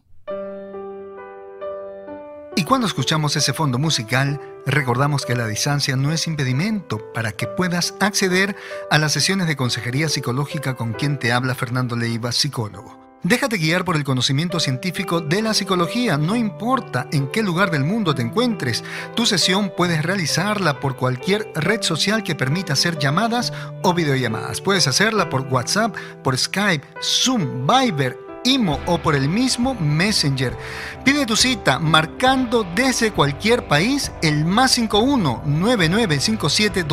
Y cuando escuchamos ese fondo musical, recordamos que la distancia no es impedimento para que puedas acceder a las sesiones de consejería psicológica con quien te habla Fernando Leiva, psicólogo. Déjate guiar por el conocimiento científico de la psicología, no importa en qué lugar del mundo te encuentres. Tu sesión puedes realizarla por cualquier red social que permita hacer llamadas o videollamadas. Puedes hacerla por WhatsApp, por Skype, Zoom, Viber, o por el mismo Messenger. Pide tu cita marcando desde cualquier país el más 51 9957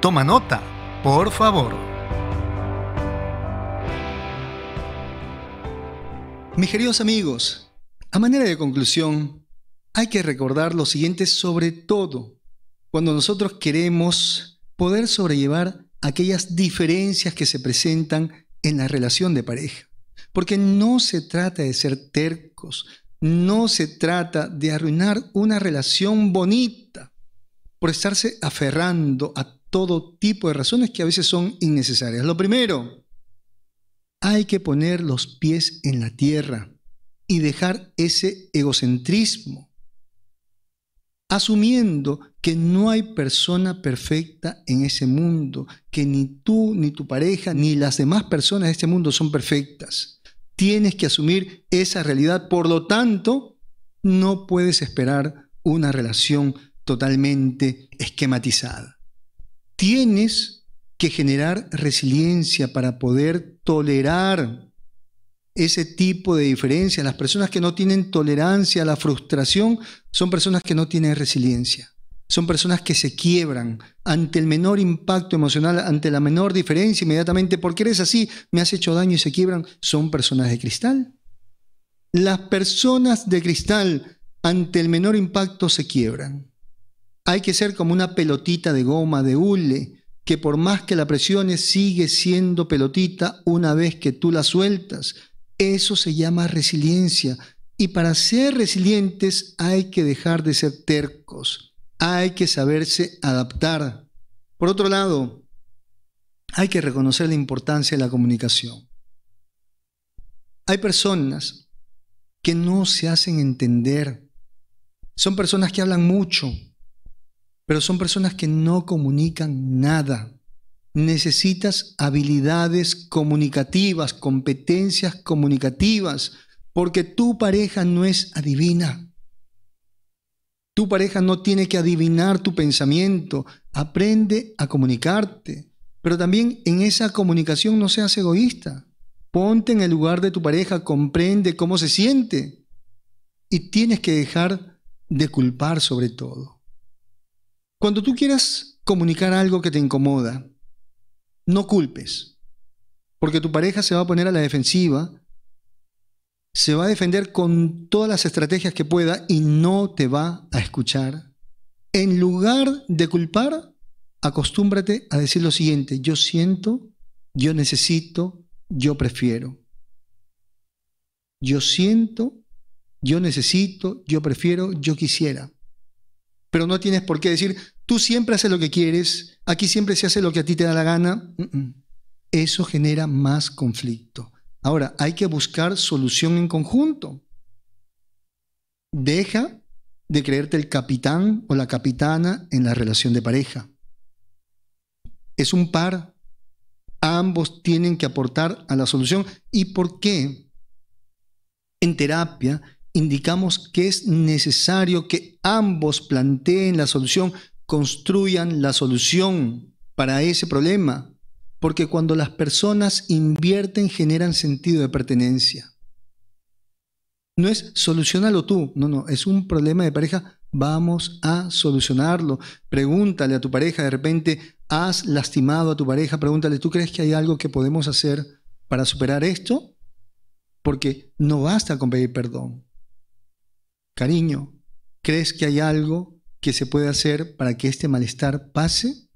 Toma nota, por favor. Mis queridos amigos, a manera de conclusión, hay que recordar lo siguiente sobre todo cuando nosotros queremos poder sobrellevar aquellas diferencias que se presentan en la relación de pareja. Porque no se trata de ser tercos, no se trata de arruinar una relación bonita por estarse aferrando a todo tipo de razones que a veces son innecesarias. Lo primero, hay que poner los pies en la tierra y dejar ese egocentrismo asumiendo que no hay persona perfecta en ese mundo, que ni tú, ni tu pareja, ni las demás personas de este mundo son perfectas. Tienes que asumir esa realidad, por lo tanto, no puedes esperar una relación totalmente esquematizada. Tienes que generar resiliencia para poder tolerar ese tipo de diferencia. Las personas que no tienen tolerancia a la frustración son personas que no tienen resiliencia. Son personas que se quiebran ante el menor impacto emocional, ante la menor diferencia, inmediatamente, porque eres así, me has hecho daño y se quiebran. Son personas de cristal. Las personas de cristal ante el menor impacto se quiebran. Hay que ser como una pelotita de goma, de hule, que por más que la presiones sigue siendo pelotita una vez que tú la sueltas. Eso se llama resiliencia. Y para ser resilientes hay que dejar de ser tercos, hay que saberse adaptar. Por otro lado, hay que reconocer la importancia de la comunicación. Hay personas que no se hacen entender. Son personas que hablan mucho, pero son personas que no comunican nada necesitas habilidades comunicativas, competencias comunicativas, porque tu pareja no es adivina. Tu pareja no tiene que adivinar tu pensamiento. Aprende a comunicarte. Pero también en esa comunicación no seas egoísta. Ponte en el lugar de tu pareja, comprende cómo se siente. Y tienes que dejar de culpar sobre todo. Cuando tú quieras comunicar algo que te incomoda, no culpes, porque tu pareja se va a poner a la defensiva, se va a defender con todas las estrategias que pueda y no te va a escuchar. En lugar de culpar, acostúmbrate a decir lo siguiente, yo siento, yo necesito, yo prefiero. Yo siento, yo necesito, yo prefiero, yo quisiera. Pero no tienes por qué decir, tú siempre haces lo que quieres, aquí siempre se hace lo que a ti te da la gana, eso genera más conflicto. Ahora, hay que buscar solución en conjunto. Deja de creerte el capitán o la capitana en la relación de pareja. Es un par. Ambos tienen que aportar a la solución. ¿Y por qué? En terapia indicamos que es necesario que ambos planteen la solución construyan la solución para ese problema, porque cuando las personas invierten generan sentido de pertenencia. No es solucionalo tú, no, no, es un problema de pareja, vamos a solucionarlo. Pregúntale a tu pareja, de repente has lastimado a tu pareja, pregúntale, ¿tú crees que hay algo que podemos hacer para superar esto? Porque no basta con pedir perdón. Cariño, ¿crees que hay algo se puede hacer para que este malestar pase,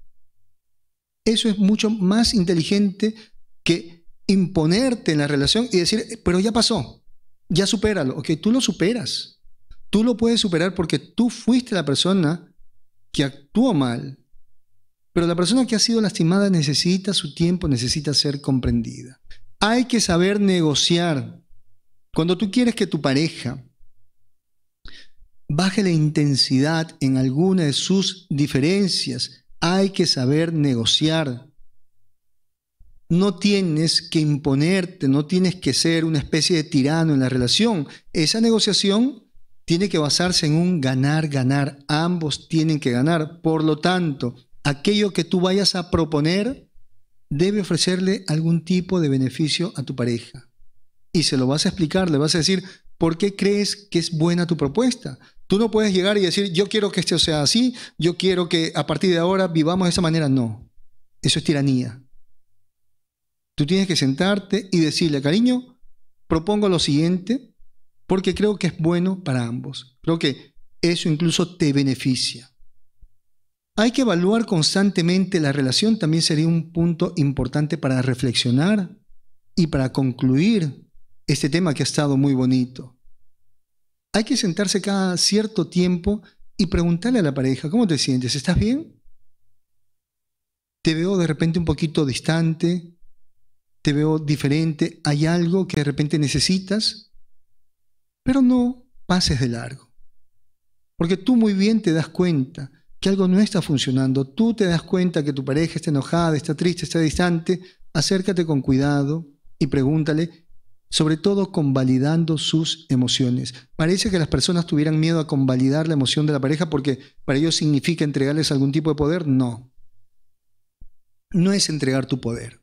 eso es mucho más inteligente que imponerte en la relación y decir, eh, pero ya pasó, ya supéralo, ok, tú lo superas, tú lo puedes superar porque tú fuiste la persona que actuó mal, pero la persona que ha sido lastimada necesita su tiempo, necesita ser comprendida. Hay que saber negociar. Cuando tú quieres que tu pareja baje la intensidad en alguna de sus diferencias. Hay que saber negociar. No tienes que imponerte, no tienes que ser una especie de tirano en la relación. Esa negociación tiene que basarse en un ganar, ganar. Ambos tienen que ganar. Por lo tanto, aquello que tú vayas a proponer debe ofrecerle algún tipo de beneficio a tu pareja. Y se lo vas a explicar, le vas a decir, ¿por qué crees que es buena tu propuesta? Tú no puedes llegar y decir, yo quiero que esto sea así, yo quiero que a partir de ahora vivamos de esa manera. No, eso es tiranía. Tú tienes que sentarte y decirle, cariño, propongo lo siguiente, porque creo que es bueno para ambos. Creo que eso incluso te beneficia. Hay que evaluar constantemente la relación, también sería un punto importante para reflexionar y para concluir este tema que ha estado muy bonito hay que sentarse cada cierto tiempo y preguntarle a la pareja, ¿cómo te sientes? ¿Estás bien? ¿Te veo de repente un poquito distante? ¿Te veo diferente? ¿Hay algo que de repente necesitas? Pero no pases de largo. Porque tú muy bien te das cuenta que algo no está funcionando. Tú te das cuenta que tu pareja está enojada, está triste, está distante. Acércate con cuidado y pregúntale sobre todo convalidando sus emociones. Parece que las personas tuvieran miedo a convalidar la emoción de la pareja porque para ellos significa entregarles algún tipo de poder. No. No es entregar tu poder.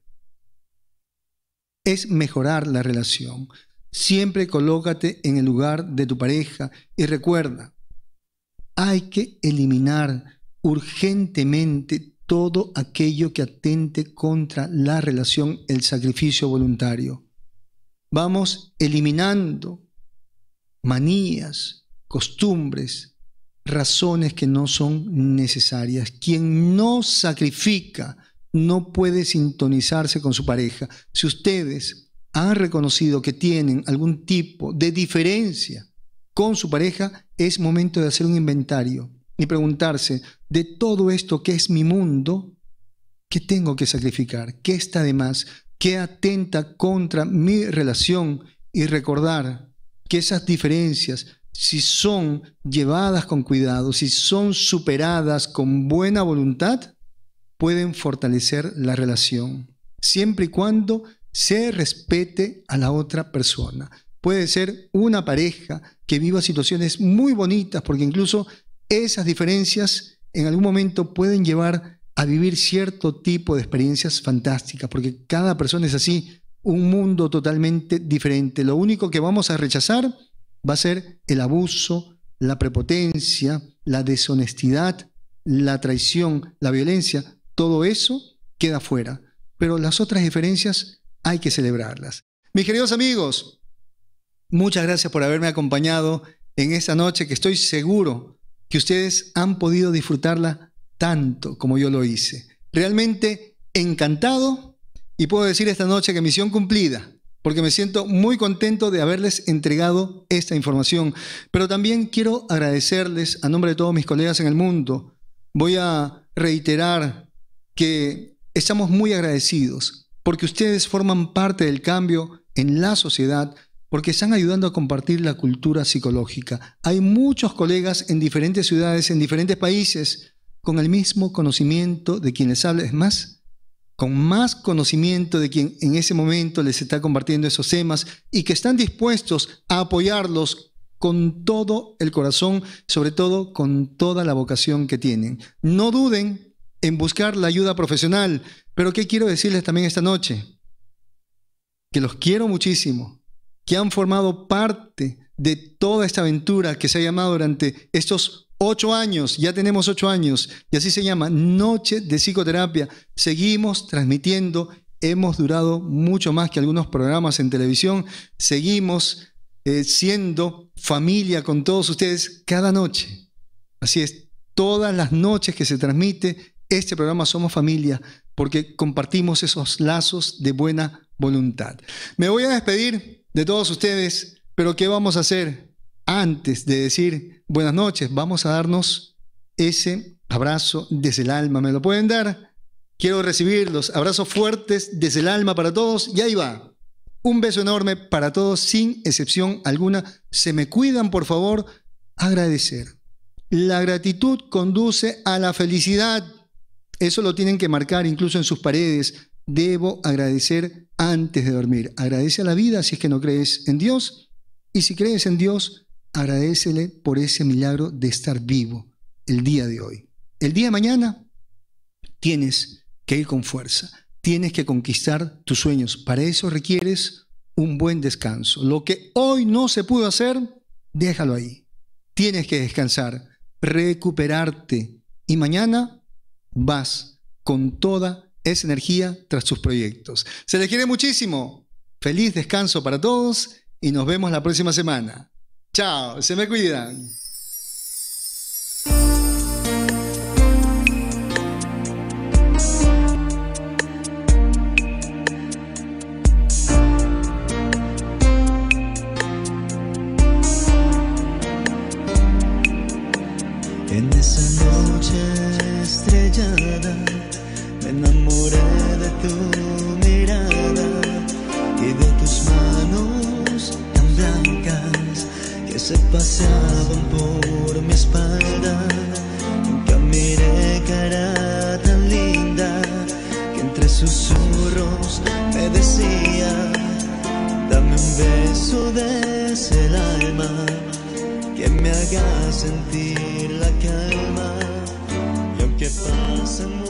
Es mejorar la relación. Siempre colócate en el lugar de tu pareja y recuerda, hay que eliminar urgentemente todo aquello que atente contra la relación, el sacrificio voluntario vamos eliminando manías, costumbres, razones que no son necesarias. Quien no sacrifica no puede sintonizarse con su pareja. Si ustedes han reconocido que tienen algún tipo de diferencia con su pareja, es momento de hacer un inventario y preguntarse, de todo esto que es mi mundo, ¿qué tengo que sacrificar? ¿Qué está de más? que atenta contra mi relación y recordar que esas diferencias, si son llevadas con cuidado, si son superadas con buena voluntad, pueden fortalecer la relación, siempre y cuando se respete a la otra persona. Puede ser una pareja que viva situaciones muy bonitas, porque incluso esas diferencias en algún momento pueden llevar a vivir cierto tipo de experiencias fantásticas, porque cada persona es así, un mundo totalmente diferente. Lo único que vamos a rechazar va a ser el abuso, la prepotencia, la deshonestidad, la traición, la violencia, todo eso queda fuera. Pero las otras diferencias hay que celebrarlas. Mis queridos amigos, muchas gracias por haberme acompañado en esta noche que estoy seguro que ustedes han podido disfrutarla tanto como yo lo hice. Realmente encantado y puedo decir esta noche que misión cumplida, porque me siento muy contento de haberles entregado esta información. Pero también quiero agradecerles a nombre de todos mis colegas en el mundo. Voy a reiterar que estamos muy agradecidos porque ustedes forman parte del cambio en la sociedad porque están ayudando a compartir la cultura psicológica. Hay muchos colegas en diferentes ciudades, en diferentes países, con el mismo conocimiento de quien les habla, es más, con más conocimiento de quien en ese momento les está compartiendo esos temas y que están dispuestos a apoyarlos con todo el corazón, sobre todo con toda la vocación que tienen. No duden en buscar la ayuda profesional, pero ¿qué quiero decirles también esta noche? Que los quiero muchísimo, que han formado parte de toda esta aventura que se ha llamado durante estos Ocho años, ya tenemos ocho años, y así se llama, Noche de Psicoterapia. Seguimos transmitiendo, hemos durado mucho más que algunos programas en televisión, seguimos eh, siendo familia con todos ustedes cada noche. Así es, todas las noches que se transmite este programa Somos Familia, porque compartimos esos lazos de buena voluntad. Me voy a despedir de todos ustedes, pero ¿qué vamos a hacer antes de decir buenas noches, vamos a darnos ese abrazo desde el alma. ¿Me lo pueden dar? Quiero recibirlos. Abrazos fuertes desde el alma para todos. Y ahí va. Un beso enorme para todos, sin excepción alguna. Se me cuidan, por favor. Agradecer. La gratitud conduce a la felicidad. Eso lo tienen que marcar incluso en sus paredes. Debo agradecer antes de dormir. Agradece a la vida si es que no crees en Dios. Y si crees en Dios, Agradecele por ese milagro de estar vivo el día de hoy. El día de mañana tienes que ir con fuerza, tienes que conquistar tus sueños. Para eso requieres un buen descanso. Lo que hoy no se pudo hacer, déjalo ahí. Tienes que descansar, recuperarte y mañana vas con toda esa energía tras tus proyectos. Se les quiere muchísimo. Feliz descanso para todos y nos vemos la próxima semana. Chao, se me cuidan. que me haga sentir la calma. Y aunque pasen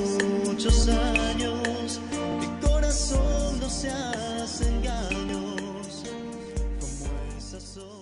muchos años, mi corazón no se hace engaños como esas